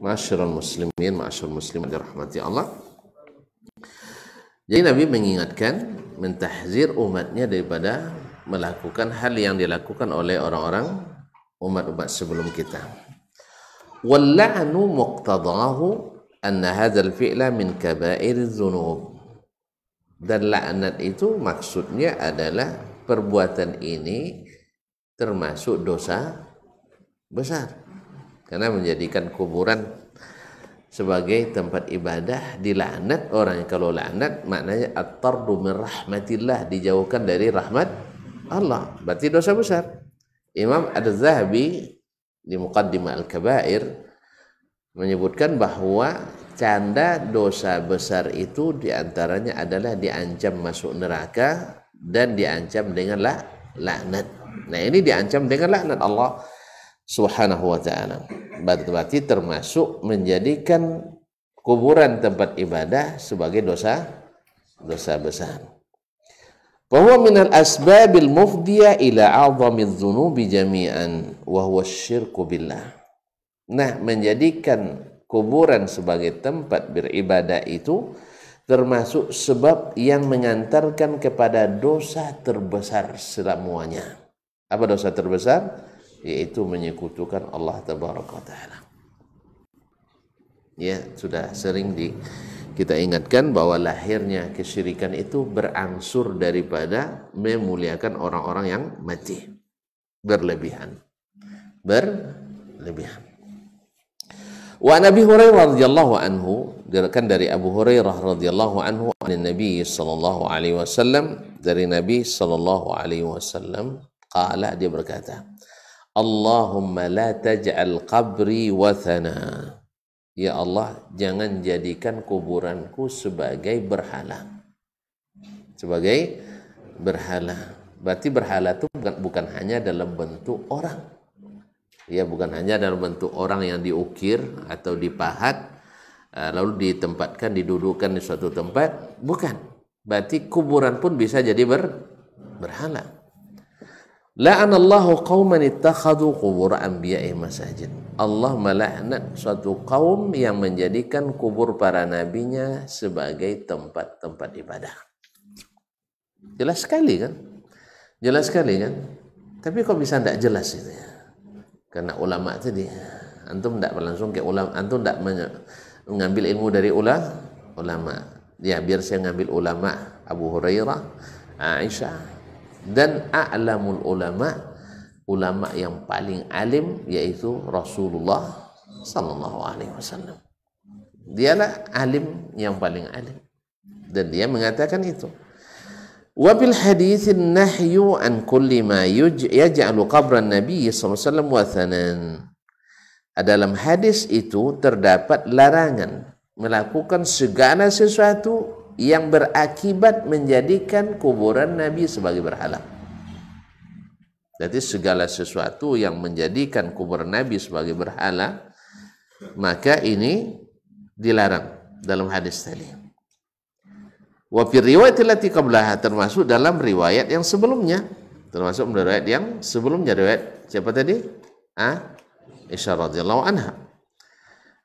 Masyarul muslimin, masyurul muslim dirahmati Allah. Jadi Nabi mengingatkan, mentahzir umatnya daripada melakukan hal yang dilakukan oleh orang-orang umat-umat sebelum kita. Walla'nu muqtadahu anna hadzal fi'la min kaba'ir dzunub. Dan laknat itu maksudnya adalah perbuatan ini termasuk dosa besar karena menjadikan kuburan sebagai tempat ibadah dilanat orang yang kalau laknat maknanya at-tardu min rahmatillah dijauhkan dari rahmat Allah berarti dosa besar Imam Ad-Zahabi di Muqaddimah Al-Kabair menyebutkan bahwa canda dosa besar itu diantaranya adalah diancam masuk neraka dan diancam dengan la, laknat. Nah ini diancam dengan laknat Allah Subhanahu wa taala. Berarti termasuk menjadikan kuburan tempat ibadah sebagai dosa dosa besar. Bahwa minal asbabil mufdiya ila azamil zunubi jami'an wa huwa syirku billah. Nah, menjadikan kuburan sebagai tempat beribadah itu termasuk sebab yang mengantarkan kepada dosa terbesar semuanya. Apa dosa terbesar? yaitu menyekutukan Allah tabaraka taala. Ya, sudah sering di kita ingatkan bahwa lahirnya kesyirikan itu berangsur daripada memuliakan orang-orang yang mati. Berlebihan. Berlebihan. Wa Nabi Hurairah radhiyallahu anhu diriwayatkan dari Abu Hurairah radhiyallahu anhu dari Nabi sallallahu alaihi wasallam dari Nabi sallallahu alaihi wasallam qala dia berkata Allahumma la taj'al qabri wathana. Ya Allah, jangan jadikan kuburanku sebagai berhala. Sebagai berhala. Berarti berhala itu bukan, bukan hanya dalam bentuk orang. Ya, bukan hanya dalam bentuk orang yang diukir atau dipahat eh, lalu ditempatkan, didudukkan di suatu tempat, bukan. Berarti kuburan pun bisa jadi ber berhala. La'anallahu qauman ittakhadhu qubur anbiya'ih masajid. Allah melaknat suatu kaum yang menjadikan kubur para nabinya sebagai tempat-tempat ibadah. Jelas sekali kan? Jelas sekali kan? Tapi kok bisa tidak jelas itu ya? Karena ulama tadi antum tidak langsung ke ulama, antum tidak mengambil ilmu dari ulama. ulama. Ya biar saya ngambil ulama Abu Hurairah, Aisyah, dan a'lamul ulama ulama yang paling alim yaitu Rasulullah sallallahu alaihi wasallam. Dialah alim yang paling alim dan dia mengatakan itu. Wa bil hadits nahyu an kulli ma yaj'alu qabra nabi sallallahu alaihi wasallam wathanan. Dalam hadis itu terdapat larangan melakukan segala sesuatu yang berakibat menjadikan kuburan Nabi sebagai berhala. Jadi segala sesuatu yang menjadikan kuburan Nabi sebagai berhala, maka ini dilarang dalam hadis tadi. Wa fi riwayat allati qablaha termasuk dalam riwayat yang sebelumnya, termasuk riwayat yang sebelumnya riwayat siapa tadi? Ah, Aisyah radhiyallahu anha.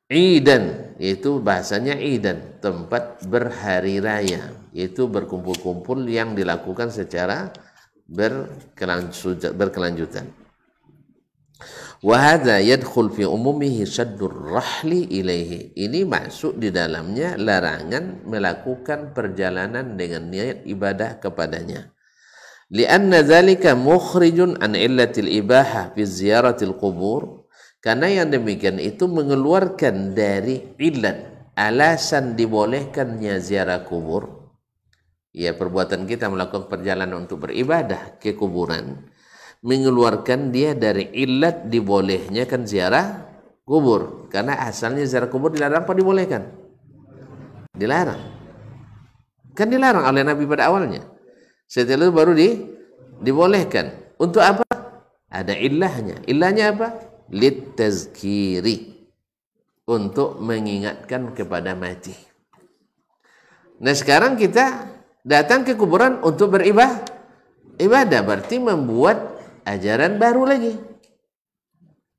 Idan yaitu bahasanya Idan tempat berhari raya yaitu berkumpul-kumpul yang dilakukan secara berkelanjutan. Wahada yadkhul fi umumihi saddur rahli ilaihi. Ini masuk di dalamnya larangan melakukan perjalanan dengan niat ibadah kepadanya. Lianna dzalika mukhrijun an illatil ibahah fi ziyaratil qubur karena yang demikian itu mengeluarkan dari ilan alasan dibolehkannya ziarah kubur. Ya perbuatan kita melakukan perjalanan untuk beribadah ke kuburan mengeluarkan dia dari ilat dibolehnya kan ziarah kubur karena asalnya ziarah kubur dilarang apa dibolehkan dilarang kan dilarang oleh Nabi pada awalnya setelah itu baru di dibolehkan untuk apa ada ilahnya ilahnya apa lit tazkiri untuk mengingatkan kepada mati. Nah sekarang kita datang ke kuburan untuk beribadah. Ibadah berarti membuat ajaran baru lagi.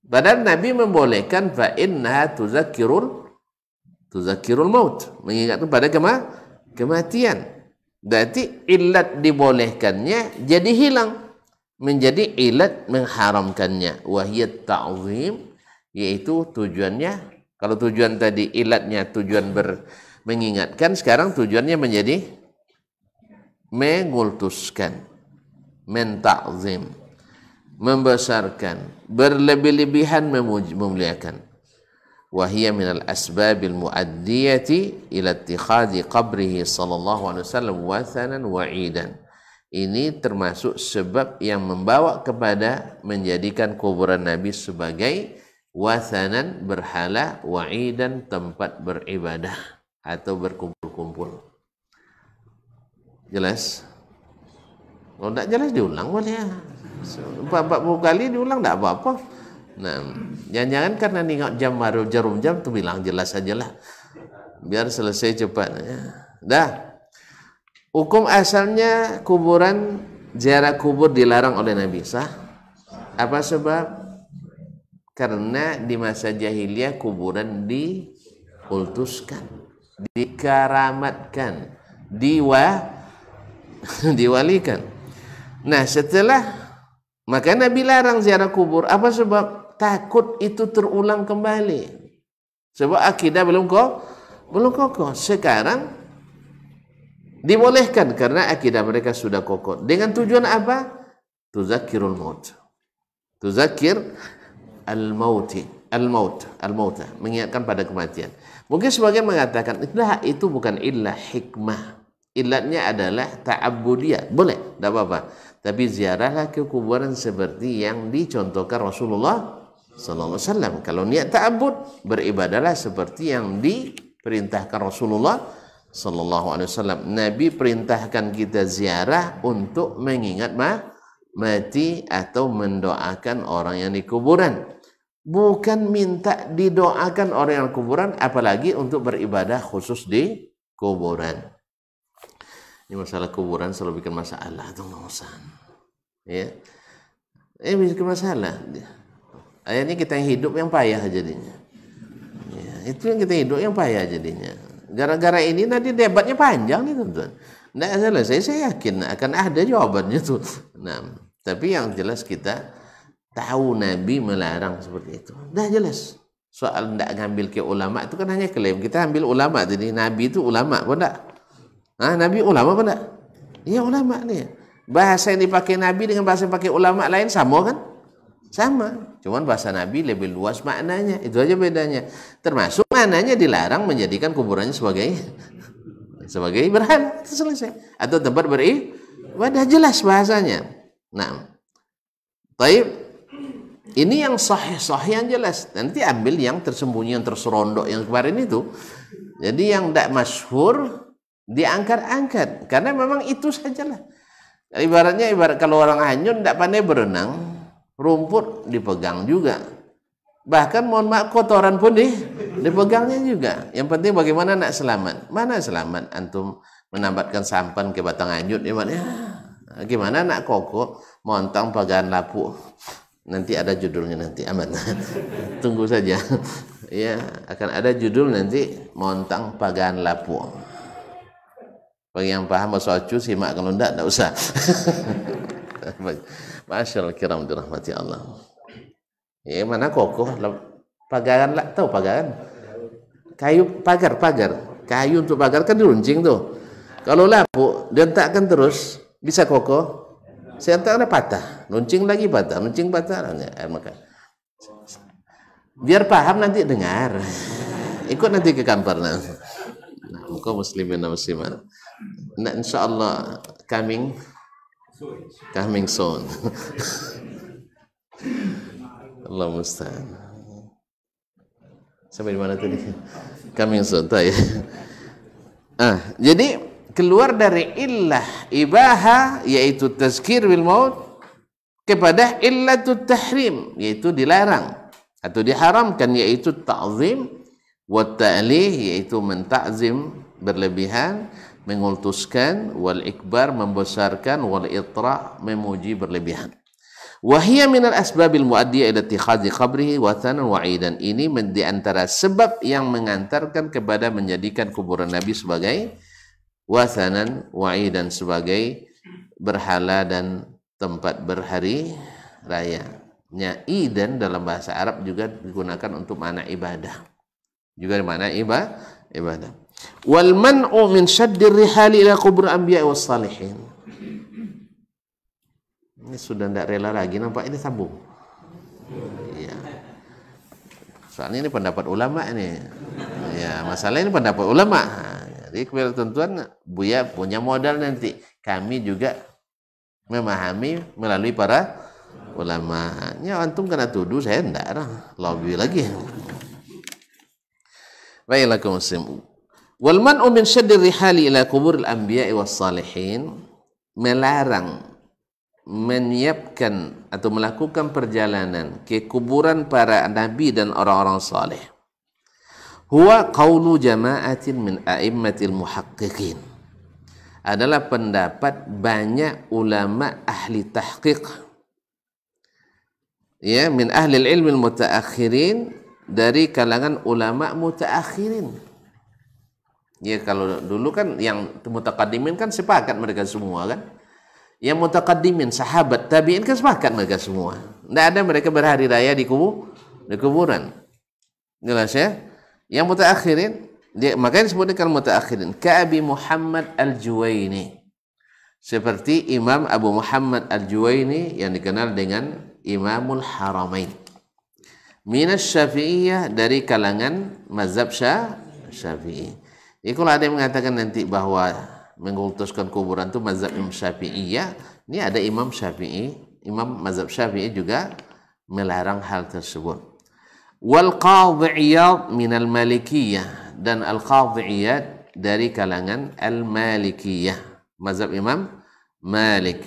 Badan Nabi membolehkan fa kirul, tuzakirul tuzakirul maut, mengingatkan kepada kema kematian. Berarti illat dibolehkannya jadi hilang menjadi ilat mengharamkannya wahiyat ta'zim yaitu tujuannya kalau tujuan tadi ilatnya tujuan ber mengingatkan sekarang tujuannya menjadi mengultuskan mentakzim membesarkan berlebih-lebihan memuliakan wahiyya minal asbabil muaddiyati ila ittikhadi qabrihi sallallahu alaihi wasallam wathanan wa ini termasuk sebab yang membawa kepada menjadikan kuburan Nabi sebagai wasanan berhala dan tempat beribadah atau berkumpul-kumpul. Jelas? Kalau oh, tidak jelas diulang boleh ya. Empat puluh kali diulang tidak apa-apa. Nah, jangan-jangan karena nengok jam baru jarum jam tu bilang jelas sajalah. Biar selesai cepat. Ya. Dah. Hukum asalnya kuburan jarak kubur dilarang oleh Nabi sah. Apa sebab? Karena di masa jahiliyah kuburan dikultuskan, dikaramatkan, diwa diwalikan. Nah, setelah maka Nabi larang ziarah kubur. Apa sebab? Takut itu terulang kembali. Sebab akidah belum kok belum kokoh. Sekarang Dibolehkan karena akidah mereka sudah kokoh. Dengan tujuan apa? Tuzakirul maut. Tuzakir al-mauti. Al-maut. Al-mauta. Mengingatkan pada kematian. Mungkin sebagian mengatakan, nah itu bukan illah hikmah. Ilatnya adalah ta'abudiyah. Boleh, tidak apa-apa. Tapi ziarahlah ke kuburan seperti yang dicontohkan Rasulullah Sallallahu Alaihi Kalau niat ta'abud, beribadalah seperti yang diperintahkan Rasulullah Sallallahu Alaihi Wasallam. Nabi perintahkan kita ziarah untuk mengingat ma mati atau mendoakan orang yang di kuburan. Bukan minta didoakan orang yang di kuburan, apalagi untuk beribadah khusus di kuburan. Ini masalah kuburan selalu bikin masalah, tuh Ya, ini bikin masalah. Akhirnya kita yang hidup yang payah jadinya. Ya, itu yang kita hidup yang payah jadinya. gara-gara ini nanti debatnya panjang nih tuan-tuan. Tidak selesai, saya yakin akan ada jawabannya tuh. Nah, tapi yang jelas kita tahu Nabi melarang seperti itu. Sudah jelas. Soal tidak ngambil ke ulama itu kan hanya klaim. Kita ambil ulama jadi Nabi itu ulama pun tidak. Nah, ha, Nabi ulama pun tidak. Ya ulama nih. Bahasa yang dipakai Nabi dengan bahasa yang pakai ulama lain sama kan? Sama, cuman bahasa Nabi lebih luas maknanya. Itu aja bedanya. Termasuk maknanya dilarang menjadikan kuburannya sebagai sebagai berhala. Itu selesai. Atau tempat wadah jelas bahasanya. Nah, tapi ini yang sahih-sahih yang jelas. Nanti ambil yang tersembunyi, yang terserondok yang kemarin itu. Jadi yang tidak masyhur diangkat-angkat karena memang itu sajalah. Ibaratnya ibarat kalau orang hanyut tidak pandai berenang, rumput dipegang juga bahkan mohon maaf kotoran pun di, dipegangnya juga yang penting bagaimana nak selamat mana selamat antum menambatkan sampan ke batang anjut gimana ya, mana ya? gimana nak koko montang pegangan lapu nanti ada judulnya nanti aman tunggu saja ya akan ada judul nanti montang pagan lapu bagi yang paham bahasa acu simak kalau enggak enggak usah Masyaallah kiram dirahmati Allah. Ya mana kokoh pagaran lah tahu pagaran. Kayu pagar pagar. Kayu untuk pagar kan diruncing tuh. Kalau lapu dientakkan terus bisa kokoh. Saya ada patah, runcing lagi patah, runcing patah. Nah, ya, maka biar paham nanti dengar. Ikut nanti ke kampar nanti. Nah, muka muslimin dan muslimat. Nah, insya Allah coming Coming soon. Allah mustahil. Sampai di mana tadi? Coming soon. Tahu ya. Ah, jadi keluar dari illah ibaha yaitu tazkir bil maut kepada illatut tahrim yaitu dilarang atau diharamkan yaitu ta'zim wa ta'lih yaitu mentazim berlebihan mengultuskan wal ikbar membesarkan wal itra memuji berlebihan wahia minal asbabil muaddi ila ittikhadhi qabrihi wathanan wa idan ini di antara sebab yang mengantarkan kepada menjadikan kuburan nabi sebagai wathanan wa idan sebagai berhala dan tempat berhari raya nya idan dalam bahasa Arab juga digunakan untuk makna ibadah juga makna ibadah ibadah wal man'u min syaddir rihali ila kubur anbiya was salihin ini sudah tidak rela lagi nampak ini sambung ya. soalnya ini pendapat ulama ini ya masalah ini pendapat ulama jadi kepada tentuan Buya punya modal nanti kami juga memahami melalui para ulama. Ya antum kena tuduh saya tidak lah lobby lagi baiklah muslim Wal man'u min syaddir rihali ila kuburil anbiya'i was salihin melarang menyiapkan atau melakukan perjalanan ke kuburan para nabi dan orang-orang saleh. Huwa qawlu jama'atin min a'immatil muhaqqiqin. Adalah pendapat banyak ulama ahli tahqiq. Ya, min ahli ilmi mutaakhirin dari kalangan ulama mutaakhirin Ya kalau dulu kan yang mutakadimin kan sepakat mereka semua kan. Yang mutakadimin sahabat tabiin kan sepakat mereka semua. Tidak ada mereka berhari raya di kubur di kuburan. Jelas ya. Yang mutakhirin dia makanya disebutkan kalau mutakhirin Ka'abi Muhammad Al-Juwaini. Seperti Imam Abu Muhammad Al-Juwaini yang dikenal dengan Imamul Haramain. Minas Syafi'iyah dari kalangan mazhab Syafi'i. Ikulah ada yang mengatakan nanti bahwa mengultuskan kuburan itu mazhab Imam Syafi'i ya. Ini ada Imam Syafi'i, Imam mazhab Syafi'i juga melarang hal tersebut. Wal Qadhi min al Malikiyah dan al Qadhi dari kalangan al Malikiyah, mazhab Imam Malik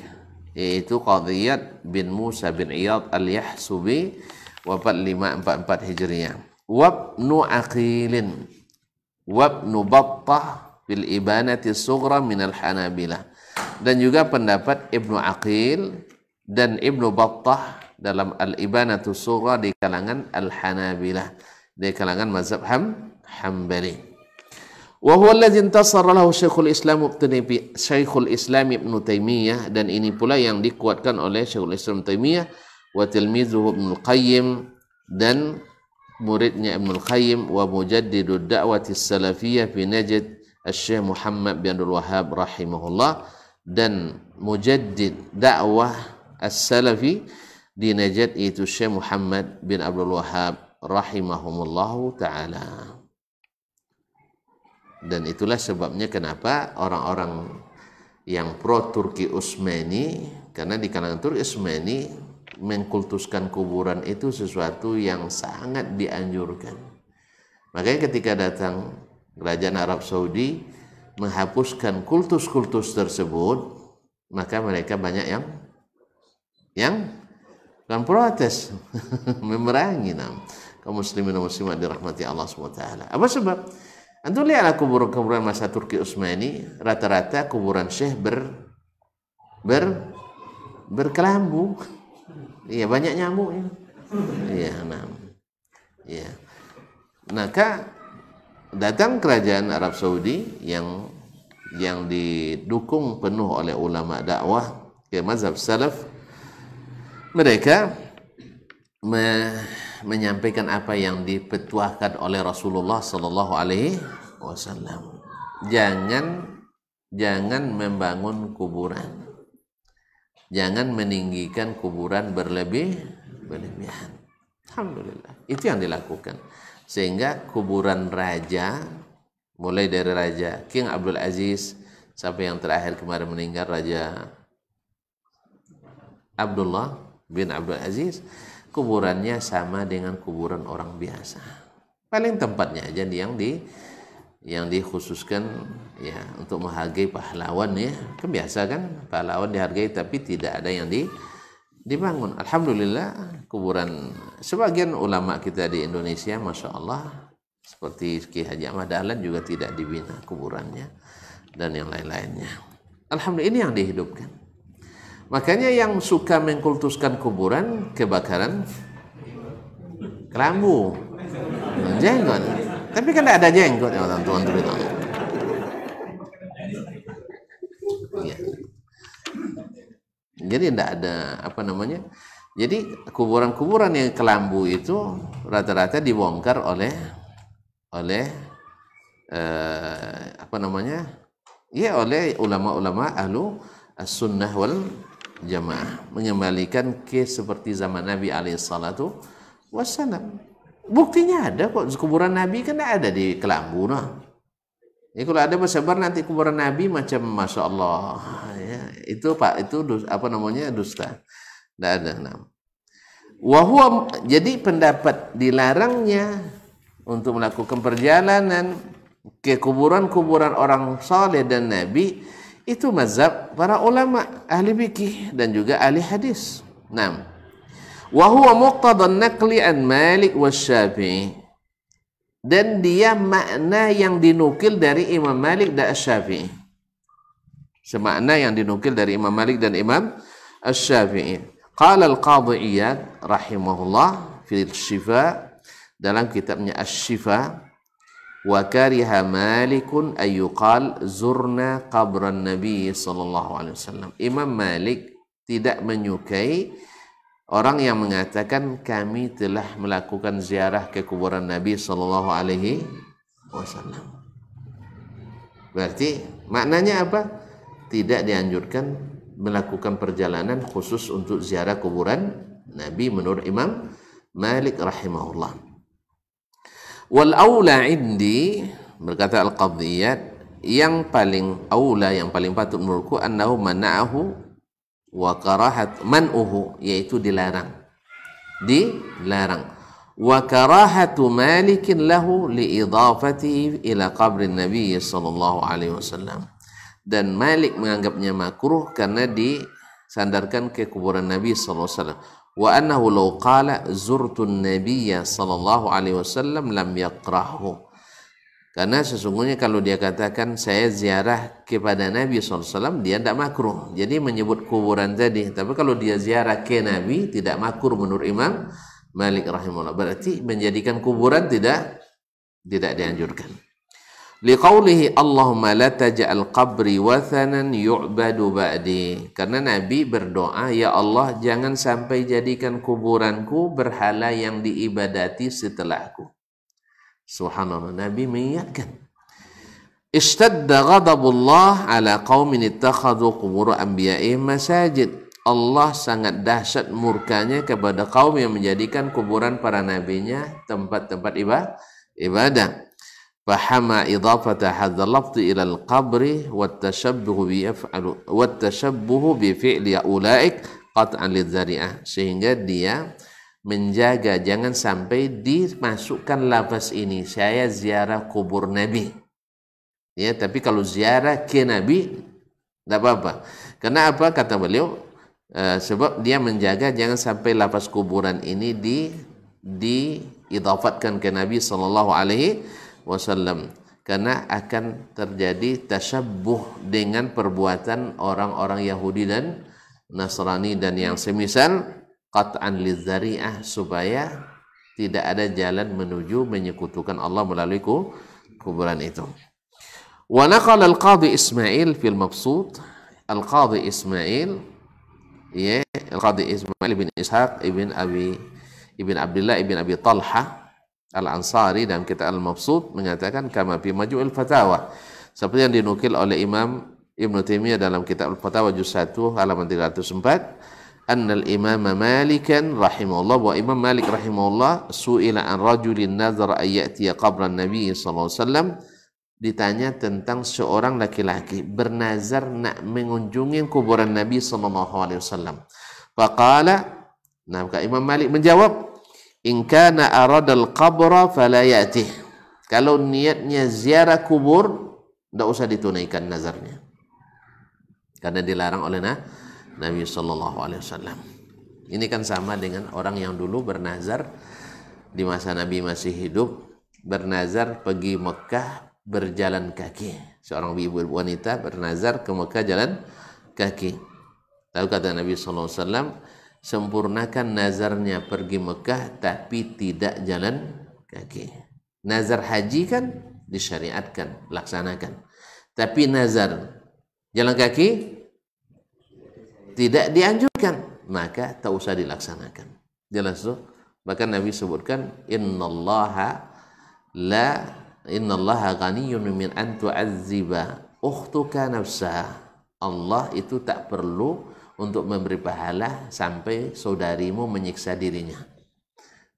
yaitu Qadhiyat bin Musa bin Iyad al-Yahsubi wafat 544 Hijriah. Wabnu Aqilin wabnu battah fil ibanati sughra min al hanabilah dan juga pendapat Ibnu Aqil dan Ibnu Battah dalam al ibanatu sughra di kalangan al hanabilah di kalangan mazhab ham hambali wa huwa allazi intasara lahu syaikhul islam ibn syaikhul islam ibn taimiyah dan ini pula yang dikuatkan oleh syaikhul islam taimiyah wa tilmizuhu ibn qayyim dan muridnya Ibnu Qayyim wa mujaddidud da'wati salafiyah fi Najd Syekh Muhammad bin Abdul wahhab rahimahullah dan mujaddid dakwah as-salafi di Najd itu Syekh Muhammad bin Abdul Wahhab, rahimahumullahu taala. Dan itulah sebabnya kenapa orang-orang yang pro Turki Utsmani karena di kalangan Turki Utsmani mengkultuskan kuburan itu sesuatu yang sangat dianjurkan. Makanya ketika datang kerajaan Arab Saudi menghapuskan kultus-kultus tersebut, maka mereka banyak yang yang dan protes memerangi nam kaum muslimin dan muslimat dirahmati Allah SWT. Apa sebab? Antum lihatlah kuburan-kuburan masa Turki Utsmani, rata-rata kuburan syekh ber ber berkelambu. Iya, banyak nyamuknya. Iya, nah. Iya. Maka datang kerajaan Arab Saudi yang yang didukung penuh oleh ulama dakwah ke mazhab salaf mereka me menyampaikan apa yang dipetuahkan oleh Rasulullah sallallahu alaihi wasallam jangan jangan membangun kuburan jangan meninggikan kuburan berlebih berlebihan. Alhamdulillah. Itu yang dilakukan. Sehingga kuburan raja mulai dari raja King Abdul Aziz sampai yang terakhir kemarin meninggal raja Abdullah bin Abdul Aziz kuburannya sama dengan kuburan orang biasa. Paling tempatnya aja yang di yang dikhususkan ya untuk menghargai pahlawan ya kebiasa kan, kan pahlawan dihargai tapi tidak ada yang di dibangun alhamdulillah kuburan sebagian ulama kita di Indonesia masya Allah seperti Ki Haji Ahmad Dahlan juga tidak dibina kuburannya dan yang lain-lainnya alhamdulillah ini yang dihidupkan makanya yang suka mengkultuskan kuburan kebakaran kerambu, jenggot tapi kan tidak ada jenggot ya orang tuan itu ya. jadi tidak ada apa namanya jadi kuburan-kuburan yang kelambu itu rata-rata dibongkar oleh oleh eh, apa namanya ya oleh ulama-ulama ahlu sunnah wal jamaah mengembalikan ke seperti zaman Nabi alaihi salatu wassalam Buktinya ada kok kuburan Nabi kan ada di Kelambu nah. Ya, kalau ada bersebar nanti kuburan Nabi macam masya Allah ya, itu pak itu dus, apa namanya dusta. Tidak ada. Nah. Wahua, jadi pendapat dilarangnya untuk melakukan perjalanan ke kuburan-kuburan orang soleh dan Nabi itu mazhab para ulama ahli fikih dan juga ahli hadis. Nah, wa huwa muqtadhan naqli an Malik wa Syafi'i dan dia makna yang dinukil dari Imam Malik dan Syafi'i semakna yang dinukil dari Imam Malik dan Imam Asy-Syafi'i qala al-Qadhi Iyad rahimahullah al Syifa dalam kitabnya Asy-Syifa wa kariha Malikun ayyuqal zurna qabran Nabi sallallahu alaihi wasallam Imam Malik tidak menyukai orang yang mengatakan kami telah melakukan ziarah ke kuburan Nabi Shallallahu Alaihi Wasallam. Berarti maknanya apa? Tidak dianjurkan melakukan perjalanan khusus untuk ziarah kuburan Nabi menurut Imam Malik rahimahullah. Wal aula indi berkata al-qadhiyat yang paling aula yang paling patut menurutku annahu mana'ahu wa karahat man'uhu yaitu dilarang dilarang wa karahatu malikin lahu li idafatihi ila qabri nabi sallallahu alaihi wasallam dan Malik menganggapnya makruh karena disandarkan ke kuburan Nabi sallallahu alaihi wasallam wa annahu law qala zurtu nabiyya sallallahu alaihi wasallam lam yaqrahu Karena sesungguhnya kalau dia katakan saya ziarah kepada Nabi SAW, dia tidak makruh. Jadi menyebut kuburan tadi. Tapi kalau dia ziarah ke Nabi, tidak makruh menurut Imam Malik rahimahullah. Berarti menjadikan kuburan tidak tidak dianjurkan. Liqaulihi Allahumma la taj'al qabri wathanan yu'badu ba'di. Karena Nabi berdoa, ya Allah jangan sampai jadikan kuburanku berhala yang diibadati setelahku. Subhanallah, Nabi mengingatkan. Istadda ghadabullah ala qawmin ittakhadu kubur anbiya'i masajid. Allah sangat dahsyat murkanya kepada kaum yang menjadikan kuburan para nabinya tempat-tempat ibadah. Fahama idafata hadha lafzi ila al-qabri wa tashabbuhu bi yaf'alu wa tashabbuhu bi fi'li ulaik qat'an lidzari'ah sehingga dia menjaga jangan sampai dimasukkan lafaz ini saya ziarah kubur Nabi ya tapi kalau ziarah ke Nabi tidak apa-apa karena apa kata beliau e, sebab dia menjaga jangan sampai lafaz kuburan ini di diidafatkan ke Nabi sallallahu Alaihi Wasallam karena akan terjadi tasyabuh dengan perbuatan orang-orang Yahudi dan Nasrani dan yang semisal qat'an lizari'ah supaya tidak ada jalan menuju menyekutukan Allah melalui kuburan itu. Wa naqala al-qadhi Ismail fil mabsut al-qadhi Ismail ya al-qadhi Ismail bin Ishaq ibn Abi ibn Abdullah ibn Abi Talha al-Ansari dalam kitab al-mabsut mengatakan kama fi majmu'il fatawa seperti yang dinukil oleh Imam Ibn Taimiyah dalam kitab al-fatawa juz 1 halaman 304 annal imam malikan rahimahullah wa imam malik rahimahullah su'ila an rajulin nazar ayatiya qabran nabi sallallahu alaihi wasallam ditanya tentang seorang laki-laki bernazar nak mengunjungi kuburan nabi sallallahu alaihi wasallam faqala nah imam malik menjawab in kana al qabra fala yati." kalau niatnya ziarah kubur tidak usah ditunaikan nazarnya karena dilarang oleh nah Nabi Shallallahu Alaihi Wasallam. Ini kan sama dengan orang yang dulu bernazar di masa Nabi masih hidup, bernazar pergi Mekah berjalan kaki. Seorang ibu wanita bernazar ke Mekah jalan kaki. Lalu kata Nabi Shallallahu Alaihi Wasallam, sempurnakan nazarnya pergi Mekah tapi tidak jalan kaki. Nazar haji kan disyariatkan, laksanakan. Tapi nazar jalan kaki tidak dianjurkan maka tak usah dilaksanakan jelas tuh bahkan Nabi sebutkan innallaha la innallaha ghaniyun min an tu'azziba ukhtuka nafsaha Allah itu tak perlu untuk memberi pahala sampai saudarimu menyiksa dirinya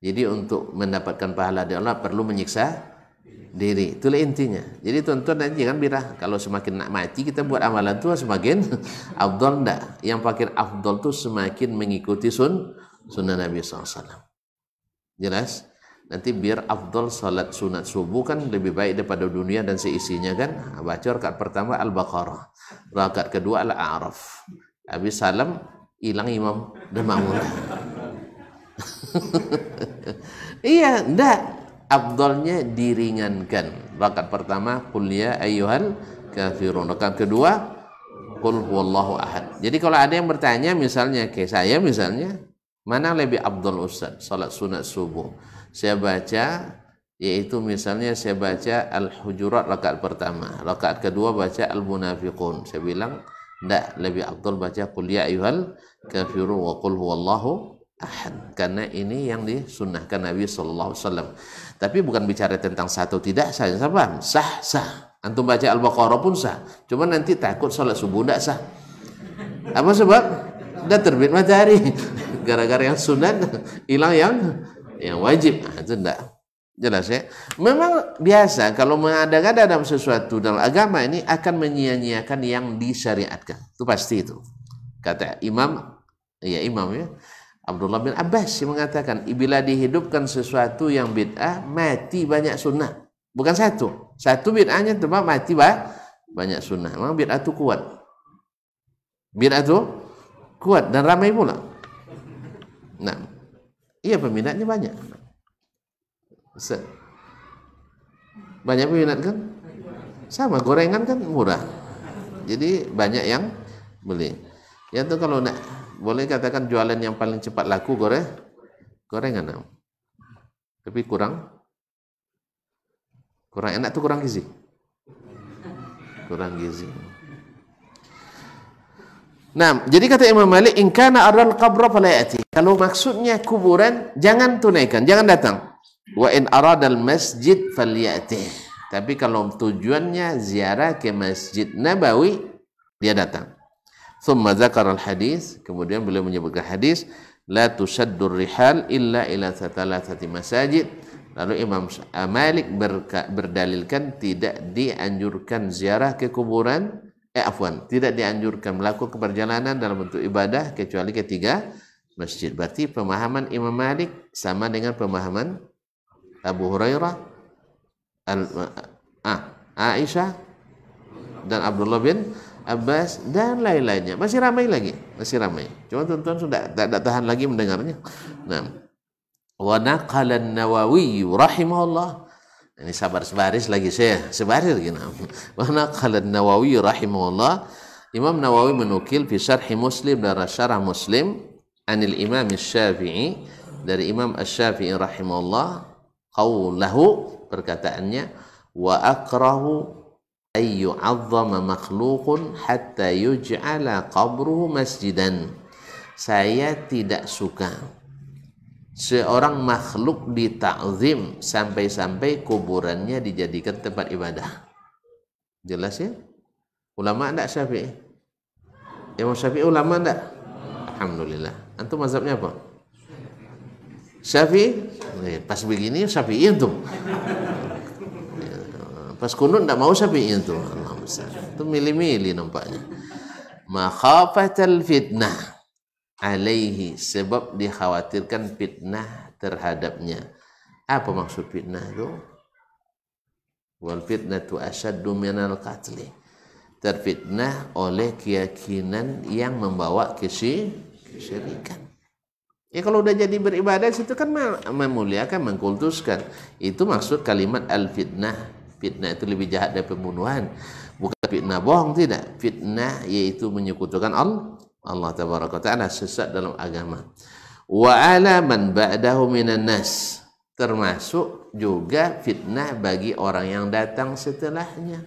jadi untuk mendapatkan pahala dari Allah perlu menyiksa diri. Itulah intinya. Jadi tuan-tuan dan jangan birah. Kalau semakin nak mati kita buat amalan tua semakin afdol ndak. Yang pakai afdol tuh semakin mengikuti sun sunnah Nabi SAW. Jelas? Nanti biar afdol salat sunat subuh kan lebih baik daripada dunia dan seisinya kan. Nah, baca rakaat pertama Al-Baqarah. Rakaat kedua Al-A'raf. Habis salam hilang imam dan ma'mun iya, ndak. Abdulnya diringankan. Rakaat pertama Qul ya ayyuhal kafirun. Rakaat kedua Qul huwallahu ahad. Jadi kalau ada yang bertanya misalnya kayak saya misalnya, mana lebih Abdul Ustaz salat sunat subuh? Saya baca yaitu misalnya saya baca Al-Hujurat rakaat pertama, rakaat kedua baca Al-Munafiqun. Saya bilang tidak lebih abdul baca qul ya ayyuhal kafirun wa qul huwallahu ahad karena ini yang disunnahkan Nabi sallallahu alaihi wasallam. Tapi bukan bicara tentang satu tidak sah, saya Sah, sah. Antum baca Al-Baqarah pun sah. Cuma nanti takut sholat subuh tidak sah. Apa sebab? Dah terbit matahari. Gara-gara yang sunat, hilang yang yang wajib. Nah, itu tidak. Jelas ya. Memang biasa kalau mengada-ngada dalam sesuatu dalam agama ini akan menyia-nyiakan yang disyariatkan. Itu pasti itu. Kata Imam, ya Imam ya. Abdullah bin Abbas yang mengatakan, bila dihidupkan sesuatu yang bid'ah, mati banyak sunnah. Bukan satu. Satu bid'ahnya cuma mati bah, banyak sunnah. Memang bid'ah itu kuat. Bid'ah itu kuat dan ramai pula. Nah, iya peminatnya banyak. Banyak peminat kan? Sama, gorengan kan murah. Jadi banyak yang beli. Ya itu kalau nak boleh katakan jualan yang paling cepat laku goreng gorengan. Tapi kurang kurang enak tuh kurang gizi. Kurang gizi. Nah, jadi kata Imam Malik, "In kana aral qabra fala Kalau maksudnya kuburan, jangan tunaikan, jangan datang. Wa in aradal masjid falyati. Tapi kalau tujuannya ziarah ke Masjid Nabawi, dia datang. Thumma zakar al-hadis, kemudian beliau menyebutkan hadis, la tusaddur rihal illa ila thalathati masajid. Lalu Imam eh, Malik berka, berdalilkan tidak dianjurkan ziarah ke kuburan, eh afwan, tidak dianjurkan melakukan perjalanan dalam bentuk ibadah kecuali ketiga masjid. Berarti pemahaman Imam Malik sama dengan pemahaman Abu Hurairah, Al, ah, Aisyah, dan Abdullah bin Abbas dan lain-lainnya. Masih ramai lagi, masih ramai. Cuma tuan-tuan sudah tidak tahan lagi mendengarnya. Nah, wa naqala nawawi rahimahullah ini sabar sebaris lagi saya sebaris lagi nah wa naqala nawawi rahimahullah Imam Nawawi menukil fi syarh Muslim dari syarah Muslim anil Imam Syafi'i dari Imam Asy-Syafi'i rahimahullah qawlahu perkataannya wa akrahu ayyu azzama makhlukun hatta yuj'ala qabruhu masjidan saya tidak suka seorang makhluk ditakzim sampai-sampai kuburannya dijadikan tempat ibadah jelas ya ulama enggak syafi'i Imam Syafi'i ulama enggak Alhamdulillah antum mazhabnya apa Syafi'i pas begini Syafi'i antum Pas kunut tidak mau syafi'i itu. Itu milih-milih nampaknya. Makhafatal fitnah alaihi sebab dikhawatirkan fitnah terhadapnya. Apa maksud fitnah itu? Wal fitnah tu asyaddu minal qatli. Terfitnah oleh keyakinan yang membawa kesi kesyirikan. Ya kalau udah jadi beribadah situ kan memuliakan, mengkultuskan. Itu maksud kalimat al-fitnah Fitnah itu lebih jahat dari pembunuhan. Bukan fitnah bohong tidak. Fitnah yaitu menyekutukan Allah. Allah tabaraka taala sesat dalam agama. Wa ala man ba'dahu minan nas. Termasuk juga fitnah bagi orang yang datang setelahnya.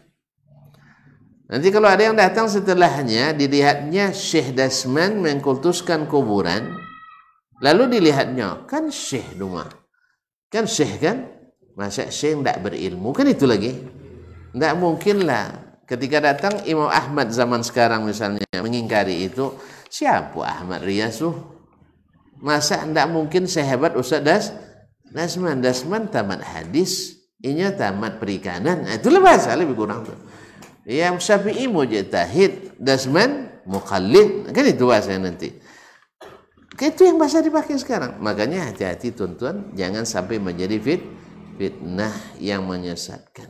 Nanti kalau ada yang datang setelahnya, dilihatnya Syekh Dasman mengkultuskan kuburan, lalu dilihatnya, kan Syekh Duma. Kan Syekh kan? Masa nah, Syekh tidak berilmu, kan itu lagi. Tidak mungkin lah. Ketika datang Imam Ahmad zaman sekarang misalnya mengingkari itu, siapa Ahmad Riyasuh? Masa tidak mungkin sehebat Ustaz Das? Dasman, Dasman tamat hadis, inya tamat perikanan. Nah, itu bahasa lebih kurang tuh. Yang Syafi'i mujtahid, Dasman mukallid. Kan itu bahasa nanti. Itu yang bahasa dipakai sekarang. Makanya hati-hati tuan-tuan, jangan sampai menjadi fit fitnah yang menyesatkan.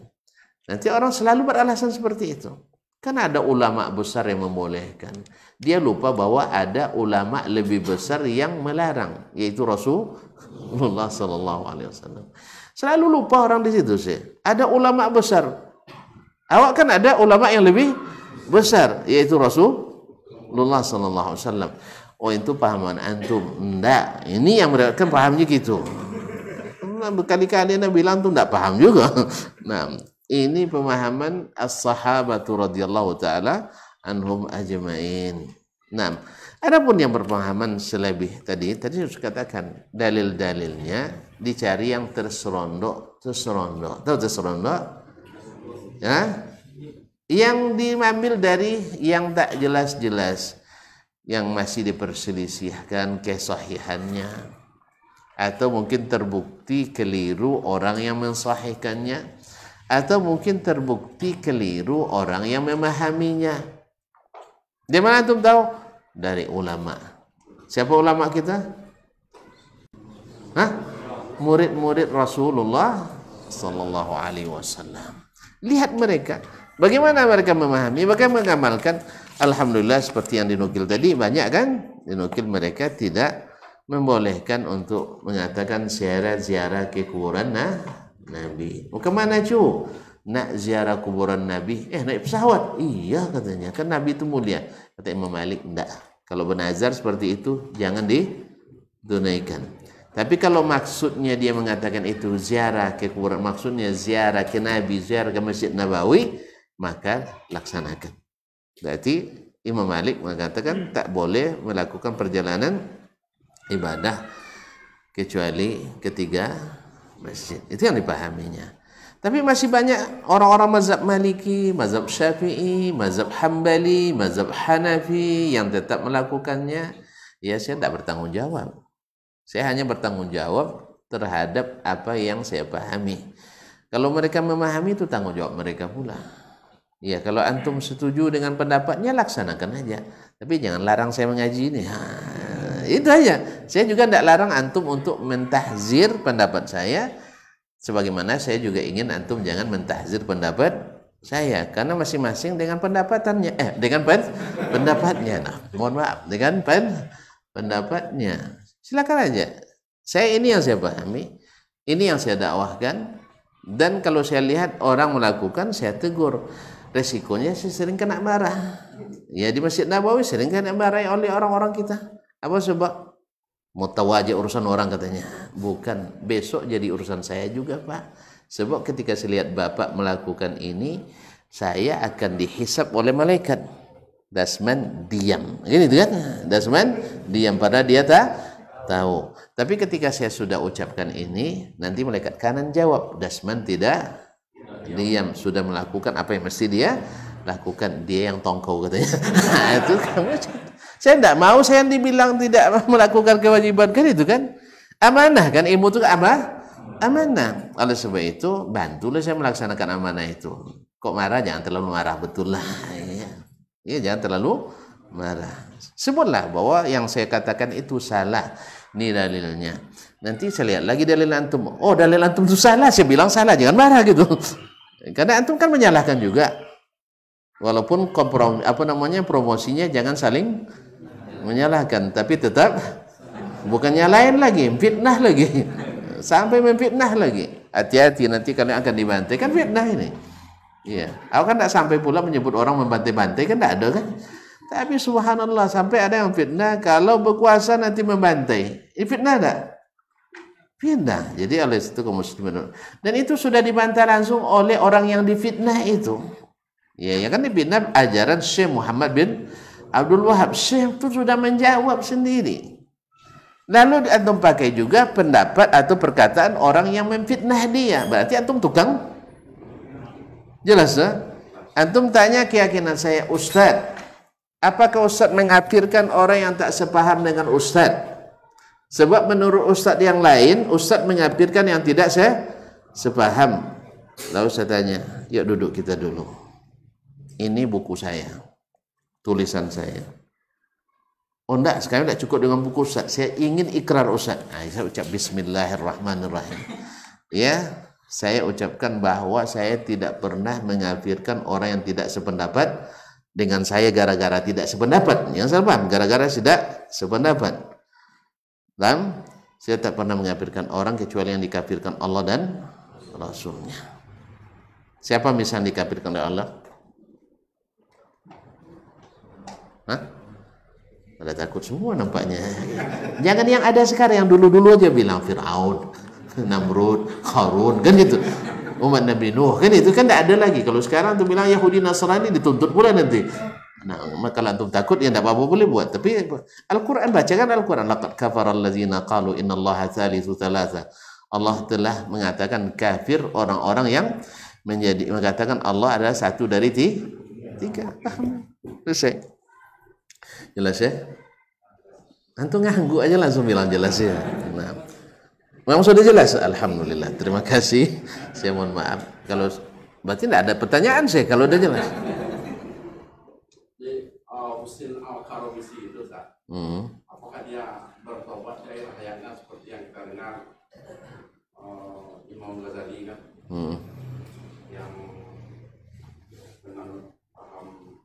Nanti orang selalu beralasan seperti itu. Karena ada ulama besar yang membolehkan. Dia lupa bahwa ada ulama lebih besar yang melarang, yaitu Rasulullah Sallallahu Alaihi Wasallam. Selalu lupa orang di situ sih. Ada ulama besar. Awak kan ada ulama yang lebih besar, yaitu Rasulullah Sallallahu Alaihi Wasallam. Oh itu pahaman antum. Enggak. Ini yang mendapatkan pahamnya gitu berkali-kali nah, Nabi bilang tuh tidak paham juga. Nah, ini pemahaman as-sahabatu radhiyallahu taala anhum ajmain. Nah, adapun yang berpemahaman selebih tadi, tadi harus katakan dalil-dalilnya dicari yang terserondok, terserondok. Tahu terserondok? Ya? Yang diambil dari yang tak jelas-jelas yang masih diperselisihkan kesahihannya atau mungkin terbukti keliru orang yang mensahihkannya atau mungkin terbukti keliru orang yang memahaminya. Di mana antum tahu? Dari ulama. Siapa ulama kita? Hah? Murid-murid Rasulullah sallallahu alaihi wasallam. Lihat mereka, bagaimana mereka memahami, bagaimana mengamalkan. Alhamdulillah seperti yang dinukil tadi banyak kan? Dinukil mereka tidak membolehkan untuk mengatakan ziarah-ziarah ke kuburan nah, Nabi. Mau mana cu? Nak ziarah kuburan Nabi. Eh naik pesawat? Iya katanya. Kan Nabi itu mulia. Kata Imam Malik, enggak. Kalau benazar seperti itu, jangan ditunaikan. Tapi kalau maksudnya dia mengatakan itu ziarah ke kuburan, maksudnya ziarah ke Nabi, ziarah ke Masjid Nabawi, maka laksanakan. Berarti Imam Malik mengatakan tak boleh melakukan perjalanan ibadah kecuali ketiga masjid. Itu yang dipahaminya. Tapi masih banyak orang-orang mazhab Maliki, mazhab Syafi'i, mazhab Hambali, mazhab Hanafi yang tetap melakukannya. Ya saya tidak bertanggung jawab. Saya hanya bertanggung jawab terhadap apa yang saya pahami. Kalau mereka memahami itu tanggung jawab mereka pula. Ya kalau antum setuju dengan pendapatnya laksanakan aja. Tapi jangan larang saya mengaji ini. Ha, itu aja saya juga tidak larang antum untuk mentahzir pendapat saya sebagaimana saya juga ingin antum jangan mentahzir pendapat saya karena masing-masing dengan pendapatannya eh dengan pen pendapatnya nah mohon maaf dengan pen pendapatnya silakan aja saya ini yang saya pahami ini yang saya dakwahkan dan kalau saya lihat orang melakukan saya tegur resikonya saya sering kena marah ya di masjid Nabawi sering kena marah oleh orang-orang kita apa sebab? Mutawaja urusan orang katanya. Bukan, besok jadi urusan saya juga, Pak. Sebab ketika saya lihat Bapak melakukan ini, saya akan dihisap oleh malaikat. Dasman diam. Ini kan? Dasman diam pada dia tak tahu. Tapi ketika saya sudah ucapkan ini, nanti malaikat kanan jawab, Dasman tidak diam sudah melakukan apa yang mesti dia lakukan dia yang tongkol katanya itu kamu saya tidak mau saya dibilang tidak melakukan kewajiban kan itu kan amanah kan ilmu itu amanah amanah. Oleh sebab itu bantulah saya melaksanakan amanah itu. Kok marah jangan terlalu marah betul lah. Ya. ya jangan terlalu marah. Sebutlah bahwa yang saya katakan itu salah. Ini dalilnya. Nanti saya lihat lagi dalil antum. Oh dalil antum itu salah. Saya bilang salah. Jangan marah gitu. Karena antum kan menyalahkan juga. Walaupun kompromi, apa namanya promosinya jangan saling menyalahkan tapi tetap bukannya lain lagi fitnah lagi sampai memfitnah lagi hati-hati nanti kalian akan dibantai kan fitnah ini iya aku kan tidak sampai pula menyebut orang membantai-bantai kan tidak ada kan tapi subhanallah sampai ada yang fitnah kalau berkuasa nanti membantai ini fitnah tidak fitnah jadi oleh itu kaum muslimin dan itu sudah dibantah langsung oleh orang yang difitnah itu ya ya kan difitnah ajaran Syekh Muhammad bin Abdul Wahab, Syekh itu sudah menjawab sendiri. Lalu antum pakai juga pendapat atau perkataan orang yang memfitnah dia. Berarti antum tukang. Jelas ya? Antum tanya keyakinan saya, Ustaz, apakah Ustaz mengkafirkan orang yang tak sepaham dengan Ustaz? Sebab menurut Ustaz yang lain, Ustaz mengkafirkan yang tidak saya sepaham. Lalu saya tanya, yuk duduk kita dulu. Ini buku saya tulisan saya. Oh enggak, sekarang enggak cukup dengan buku Ustaz. Saya ingin ikrar Ustaz. Nah, saya ucap Bismillahirrahmanirrahim. Ya, saya ucapkan bahwa saya tidak pernah mengafirkan orang yang tidak sependapat dengan saya gara-gara tidak sependapat. Yang saya paham, gara-gara tidak sependapat. Dan saya tak pernah mengafirkan orang kecuali yang dikafirkan Allah dan Rasulnya. Siapa misalnya dikafirkan oleh Allah? Hah? Pada takut semua nampaknya. Jangan yang ada sekarang yang dulu-dulu aja bilang Firaun, Namrud, Harun kan gitu. Umat Nabi Nuh kan itu kan tidak ada lagi. Kalau sekarang tuh bilang Yahudi Nasrani dituntut pula nanti. Nah, kalau antum takut ya tidak apa-apa boleh buat. Tapi Al-Quran bacakan Al-Quran. Laqad kafara allazina qalu innallaha thalithu thalatha. Allah telah mengatakan kafir orang-orang yang menjadi mengatakan Allah adalah satu dari tiga. Selesai. Jelas ya? Antum nganggu aja langsung bilang jelas ya. Nah. Memang sudah jelas? Alhamdulillah. Terima kasih. Saya mohon maaf. Kalau berarti tidak ada pertanyaan saya kalau udah jelas. Uh, hmm. Apakah dia bertobat dari hayatnya seperti yang kita dengar uh, Imam Ghazali kan? Hmm. Yang dengan paham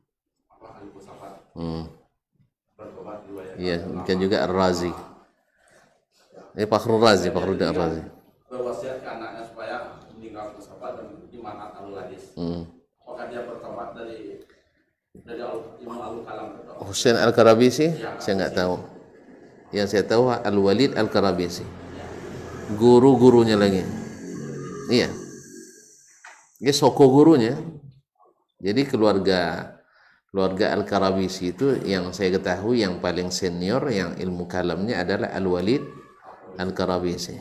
apa ahli filsafat. Hmm. Ya. Iya, mungkin juga Ar-Razi. Ini eh, iya, Fakhrul Razi, iya. Fakhrul Ar-Razi. Berwasiat ke anaknya supaya meninggal filsafat dan iman ahlul hadis. Hmm. Apakah dia bertobat dari dari Imam Al Kalam? Husain Al Karabisi? Ya, saya nggak tahu. Yang saya tahu Al Walid Al Karabisi. Guru-gurunya lagi. Iya. Ini soko gurunya. Jadi keluarga keluarga al karawisi itu yang saya ketahui yang paling senior yang ilmu kalamnya adalah Al-Walid al karawisi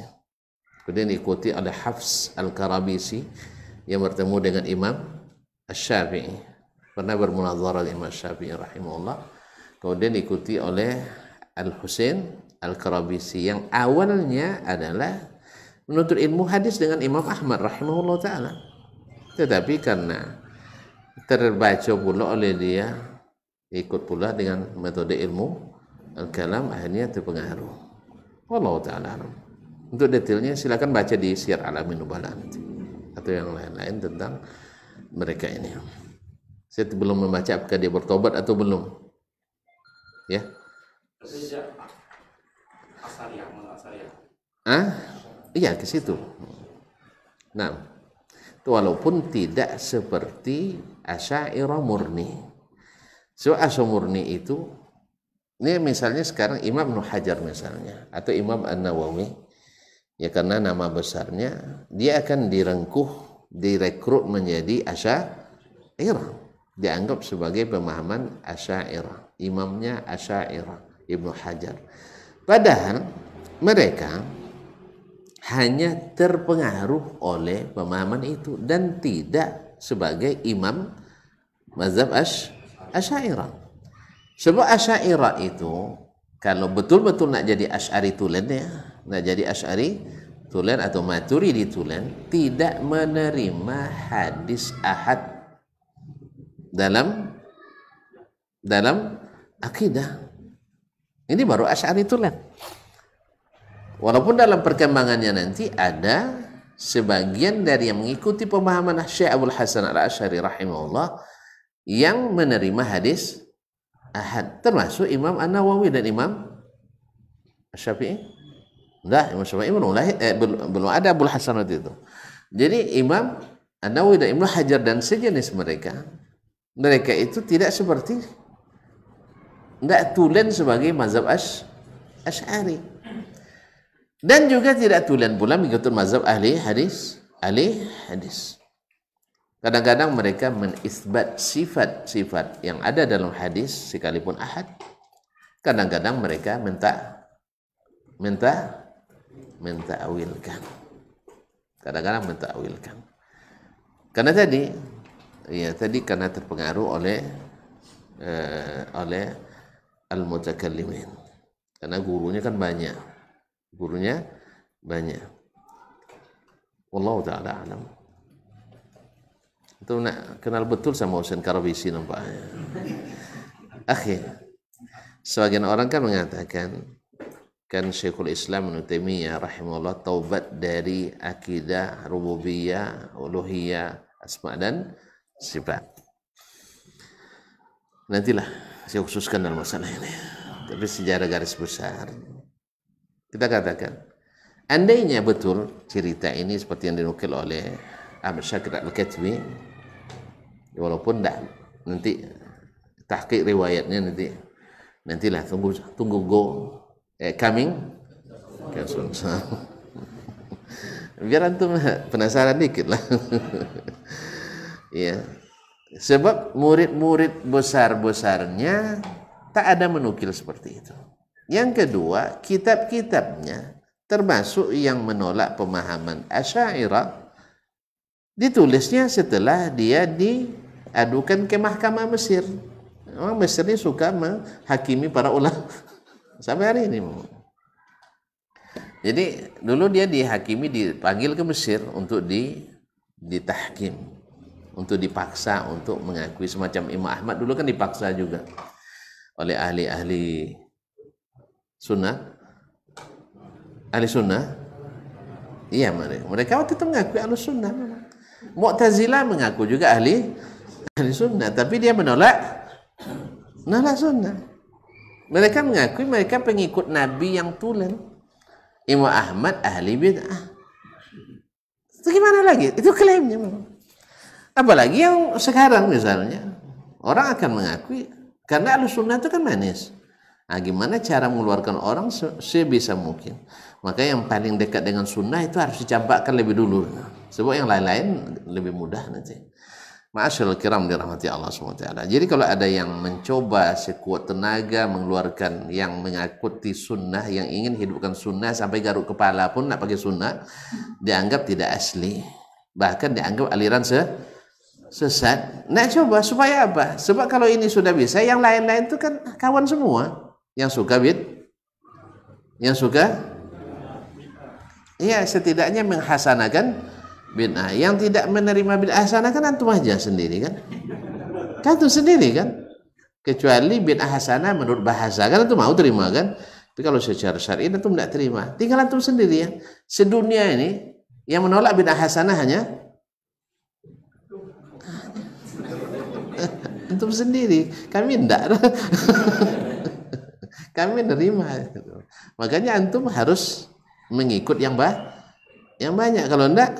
Kemudian diikuti oleh Hafs al karawisi yang bertemu dengan Imam Asy-Syafi'i. Pernah dengan Imam Syafi'i rahimahullah. Kemudian diikuti oleh Al-Husain al karawisi yang awalnya adalah menuntut ilmu hadis dengan Imam Ahmad rahimahullah taala. Tetapi karena terbaca pula oleh dia ikut pula dengan metode ilmu al-kalam akhirnya terpengaruh Allah ta'ala untuk detailnya silakan baca di siar alamin nubala nanti atau yang lain-lain tentang mereka ini saya belum membaca apakah dia bertobat atau belum ya ah iya ke situ nah walaupun tidak seperti asyairah murni so asya murni itu ini misalnya sekarang Imam Nuh Hajar misalnya atau Imam An-Nawawi ya karena nama besarnya dia akan direngkuh direkrut menjadi asyairah dianggap sebagai pemahaman asyairah imamnya asyairah Ibnu Hajar padahal mereka hanya terpengaruh oleh pemahaman itu dan tidak sebagai imam mazhab ash asyairah. Sebab asyairah itu kalau betul-betul nak jadi asyari tulen ya, nak jadi asyari tulen atau maturi di tulen tidak menerima hadis ahad dalam dalam akidah. Ini baru asyari tulen. Walaupun dalam perkembangannya nanti ada sebagian dari yang mengikuti pemahaman Syekh Abdul Hasan Al-Asy'ari rahimahullah yang menerima hadis ahad termasuk Imam An-Nawawi dan Imam Syafi'i. Dah, Imam Syafi'i belum eh, belum, ada Abdul Hasan waktu itu. Jadi Imam An-Nawawi dan Ibnu Hajar dan sejenis mereka mereka itu tidak seperti tidak tulen sebagai mazhab Asy'ari. Dan juga tidak tulen pula mengikut mazhab ahli hadis, ahli hadis. Kadang-kadang mereka menisbat sifat-sifat yang ada dalam hadis sekalipun ahad. Kadang-kadang mereka minta minta minta awilkan Kadang-kadang minta awilkan Karena tadi ya tadi karena terpengaruh oleh eh, oleh al-mutakallimin. Karena gurunya kan banyak gurunya banyak Wallahu ta'ala alam itu nak kenal betul sama Husain Karawisi nampaknya akhir sebagian orang kan mengatakan kan Syekhul Islam Ibnu Taimiyah rahimahullah taubat dari akidah rububiyah, uluhiyah, asma dan sifat. Nantilah saya khususkan dalam masalah ini. Tapi sejarah garis besar kita katakan, andainya betul cerita ini seperti yang dinukil oleh Ahmad Syakir al walaupun dah nanti tahqiq riwayatnya nanti nantilah tunggu tunggu go eh, coming Biar antum penasaran dikit lah. ya. Sebab murid-murid besar-besarnya tak ada menukil seperti itu. Yang kedua, kitab-kitabnya termasuk yang menolak pemahaman Asy'ariyah ditulisnya setelah dia diadukan ke mahkamah Mesir. Orang Mesir ini suka menghakimi para ulama sampai hari ini. Jadi dulu dia dihakimi dipanggil ke Mesir untuk di ditahkim, untuk dipaksa untuk mengakui semacam Imam Ahmad dulu kan dipaksa juga oleh ahli-ahli Sunnah? Ahli sunnah? Iya mereka. Mereka waktu itu mengakui ahli sunnah. Mu'tazilah mengaku juga ahli ahli sunnah. Tapi dia menolak menolak sunnah. Mereka mengakui mereka pengikut Nabi yang tulen. Imam Ahmad ahli bid'ah. Itu gimana lagi? Itu klaimnya. Apalagi yang sekarang misalnya. Orang akan mengakui. Karena ahli sunnah itu kan manis. Nah, gimana cara mengeluarkan orang sebisa mungkin? Maka yang paling dekat dengan sunnah itu harus dicampakkan lebih dulu. Sebab yang lain-lain lebih mudah nanti. Ma'asyil kiram dirahmati Allah SWT. Jadi kalau ada yang mencoba sekuat tenaga mengeluarkan yang mengakuti sunnah, yang ingin hidupkan sunnah sampai garuk kepala pun nak pakai sunnah, dianggap tidak asli. Bahkan dianggap aliran se sesat. Nak coba supaya apa? Sebab kalau ini sudah bisa, yang lain-lain itu kan kawan semua yang suka bid yang suka Iya setidaknya menghasanakan bid'ah. Yang tidak menerima bid'ah hasanakan kan antum aja sendiri kan? Kan itu sendiri kan? Kecuali bid'ah hasanah menurut bahasa kan itu mau terima kan? Tapi kalau secara syar'i itu tidak terima. Tinggal antum sendiri ya. Sedunia ini yang menolak bid'ah hasanah hanya antum sendiri. Kami tidak. Kami menerima, gitu. Makanya antum harus mengikut yang bah yang banyak. Kalau enggak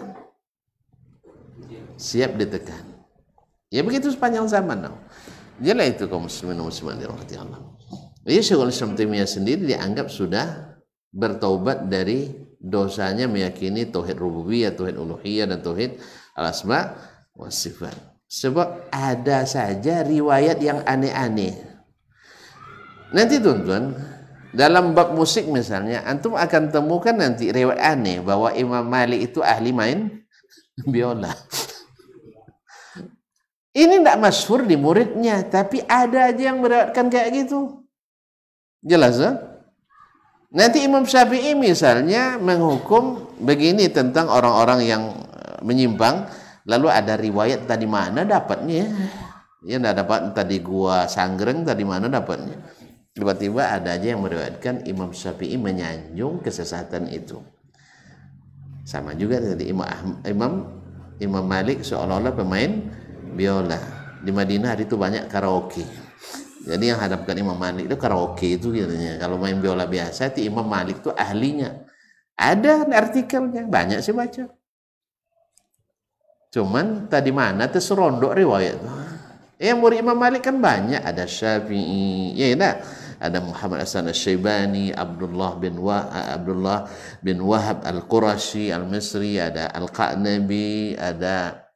siap ditekan. Ya begitu sepanjang zaman. No. Jelas itu kaum muslimin muslimat dirahmati Allah. Jadi ya, Syekhul Islam sendiri dianggap sudah bertobat dari dosanya meyakini tauhid rububiyah, tauhid uluhiyah dan tauhid al-asma Sebab ada saja riwayat yang aneh-aneh Nanti tuan-tuan, dalam bab musik misalnya, antum akan temukan nanti riwayat aneh bahwa Imam Malik itu ahli main biola. Ini tidak masyhur di muridnya, tapi ada aja yang merawatkan kayak gitu. Jelas ya? Nanti Imam Syafi'i misalnya menghukum begini tentang orang-orang yang eh, menyimpang, lalu ada riwayat tadi mana dapatnya ya? tidak dapat tadi gua sanggreng tadi mana dapatnya tiba-tiba ada aja yang meriwayatkan Imam Syafi'i menyanjung kesesatan itu sama juga tadi Imam Imam Imam Malik seolah-olah pemain biola di Madinah hari itu banyak karaoke jadi yang hadapkan Imam Malik itu karaoke itu katanya kalau main biola biasa itu Imam Malik itu ahlinya ada artikelnya banyak sih baca cuman tadi mana tuh serondok riwayat Eh yang murid Imam Malik kan banyak ada Syafi'i ya ya, ada Muhammad Hasan al syaibani Abdullah bin Wa eh, Abdullah bin Wahab Al-Qurasyi Al-Misri, ada Al-Qanabi, ada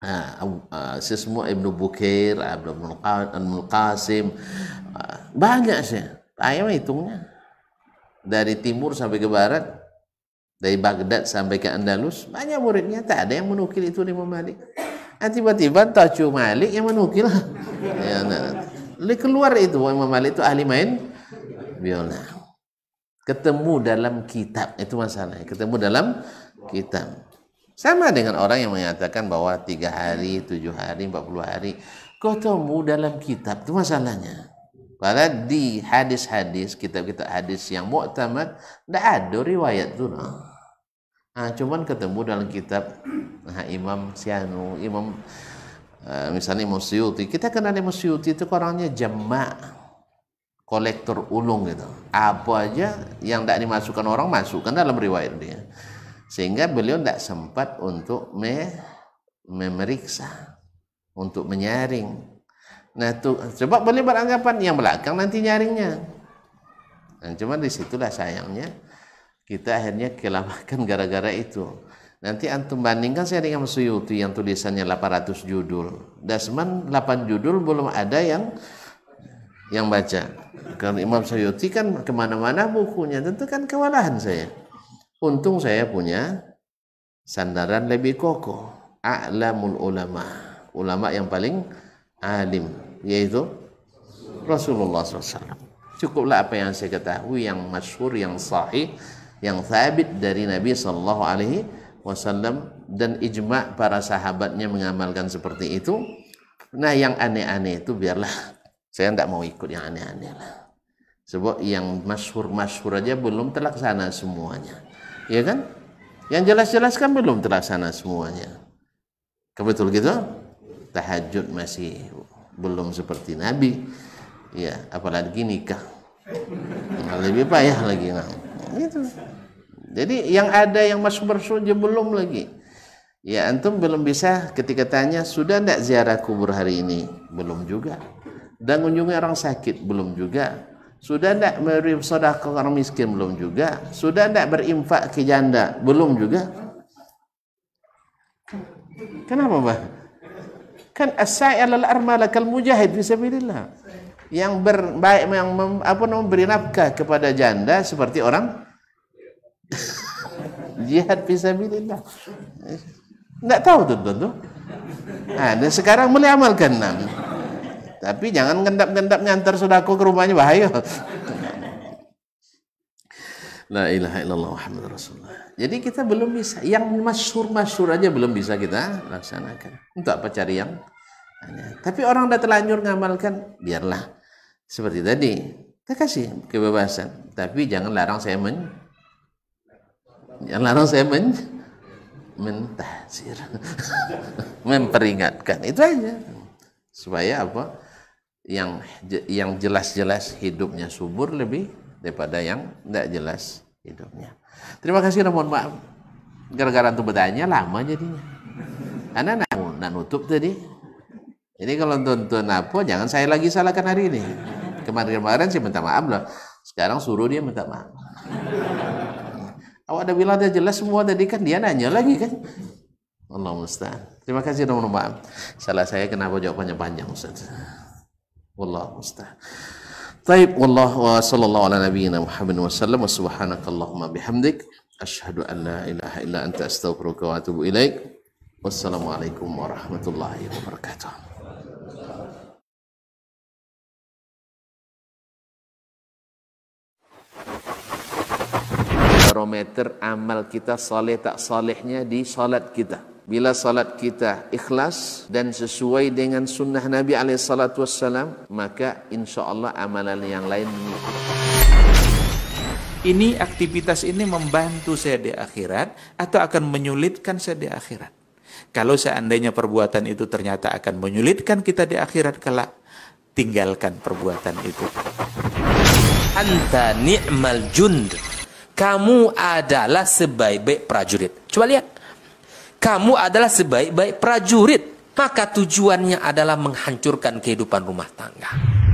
eh, eh, Sismu Ibnu Bukair, Abdul Uh, banyak sih. Ayam hitungnya dari timur sampai ke barat, dari Baghdad sampai ke Andalus, banyak muridnya tak ada yang menukil itu Imam Malik. Nah, tiba-tiba Tacu Malik yang menukil. ya, nah, nah. Li keluar itu Imam Malik itu ahli main biola. Ketemu dalam kitab itu masalahnya. Ketemu dalam kitab. Sama dengan orang yang mengatakan bahwa tiga hari, tujuh hari, empat puluh hari ketemu dalam kitab itu masalahnya. Karena di hadis-hadis, kitab-kitab hadis yang mu'tamad, tidak ada riwayat itu. Nah. nah, cuman ketemu dalam kitab nah, Imam Sianu, Imam Eh, misalnya Imam Suyuti, kita kenal Imam Suyuti itu kan orangnya jemaah kolektor ulung gitu. Apa aja yang tidak dimasukkan orang masukkan dalam riwayat dia. Sehingga beliau tidak sempat untuk me memeriksa, untuk menyaring. Nah tuh, coba boleh beranggapan yang belakang nanti nyaringnya. Dan nah, cuma disitulah sayangnya kita akhirnya kelapakan gara-gara itu. Nanti antum bandingkan saya dengan Suyuti yang tulisannya 800 judul. Dasman 8 judul belum ada yang yang baca. Karena Imam Suyuti kan kemana-mana bukunya, tentu kan kewalahan saya. Untung saya punya sandaran lebih kokoh. A'lamul ulama. Ulama yang paling alim, yaitu Rasulullah SAW. Cukuplah apa yang saya ketahui, yang masyhur, yang sahih, yang thabit dari Nabi Sallallahu Alaihi wasallam dan ijma para sahabatnya mengamalkan seperti itu. Nah, yang aneh-aneh itu biarlah saya tidak mau ikut yang aneh-aneh lah. Sebab yang masyhur-masyhur aja belum terlaksana semuanya. Ya kan? Yang jelas-jelas kan belum terlaksana semuanya. Kebetul gitu? Tahajud masih belum seperti Nabi. Ya, apalagi nikah. Lebih payah lagi nah. Gitu. Jadi yang ada yang masuk bersujud belum lagi. Ya antum belum bisa ketika tanya sudah tidak ziarah kubur hari ini belum juga. Dan kunjungi orang sakit belum juga. Sudah tidak beri ke orang miskin belum juga. Sudah tidak berinfak ke janda belum juga. Kenapa bah? Kan asai alal armalakal mujahid bismillah Yang berbaik yang mem, apa namanya nafkah kepada janda seperti orang jihad fisabilillah nggak tahu tuh tuh, tuh. Nah, dan sekarang mulai amalkan nah. tapi jangan gendap-gendap ngantar sudaku ke rumahnya bahaya La ilaha illallah Muhammad Rasulullah. Jadi kita belum bisa. Yang masyur-masyur aja belum bisa kita laksanakan. Untuk apa cari yang Tapi orang udah telanjur ngamalkan, biarlah. Seperti tadi. Kita kasih kebebasan. Tapi jangan larang saya men yang larang saya men mentahzir, memperingatkan. Itu aja. Supaya apa? Yang yang jelas-jelas hidupnya subur lebih daripada yang tidak jelas hidupnya. Terima kasih dan mohon maaf. Gara-gara untuk bertanya lama jadinya. Karena nak, nak nutup tadi. Ini kalau tonton apa, jangan saya lagi salahkan hari ini. Kemarin-kemarin sih minta maaf lah. Sekarang suruh dia minta maaf. Awak ada bilang dia jelas semua tadi kan dia nanya lagi kan. Allah musta. Terima kasih nomor maaf. Salah saya kenapa jawabannya panjang Ustaz. Wallah musta. Taib wallah wa sallallahu ala nabiyyina Muhammad wa sallam wa subhanakallahumma bihamdik asyhadu an la ilaha illa anta astaghfiruka wa atubu ilaik. Wassalamualaikum warahmatullahi wabarakatuh. barometer amal kita saleh tak salehnya di salat kita. Bila salat kita ikhlas dan sesuai dengan sunnah Nabi SAW, maka insya Allah amalan yang lain mengikuti. Ini aktivitas ini membantu saya di akhirat atau akan menyulitkan saya di akhirat. Kalau seandainya perbuatan itu ternyata akan menyulitkan kita di akhirat kelak, tinggalkan perbuatan itu. Anta ni'mal jund kamu adalah sebaik-baik prajurit. Coba lihat. Kamu adalah sebaik-baik prajurit. Maka tujuannya adalah menghancurkan kehidupan rumah tangga.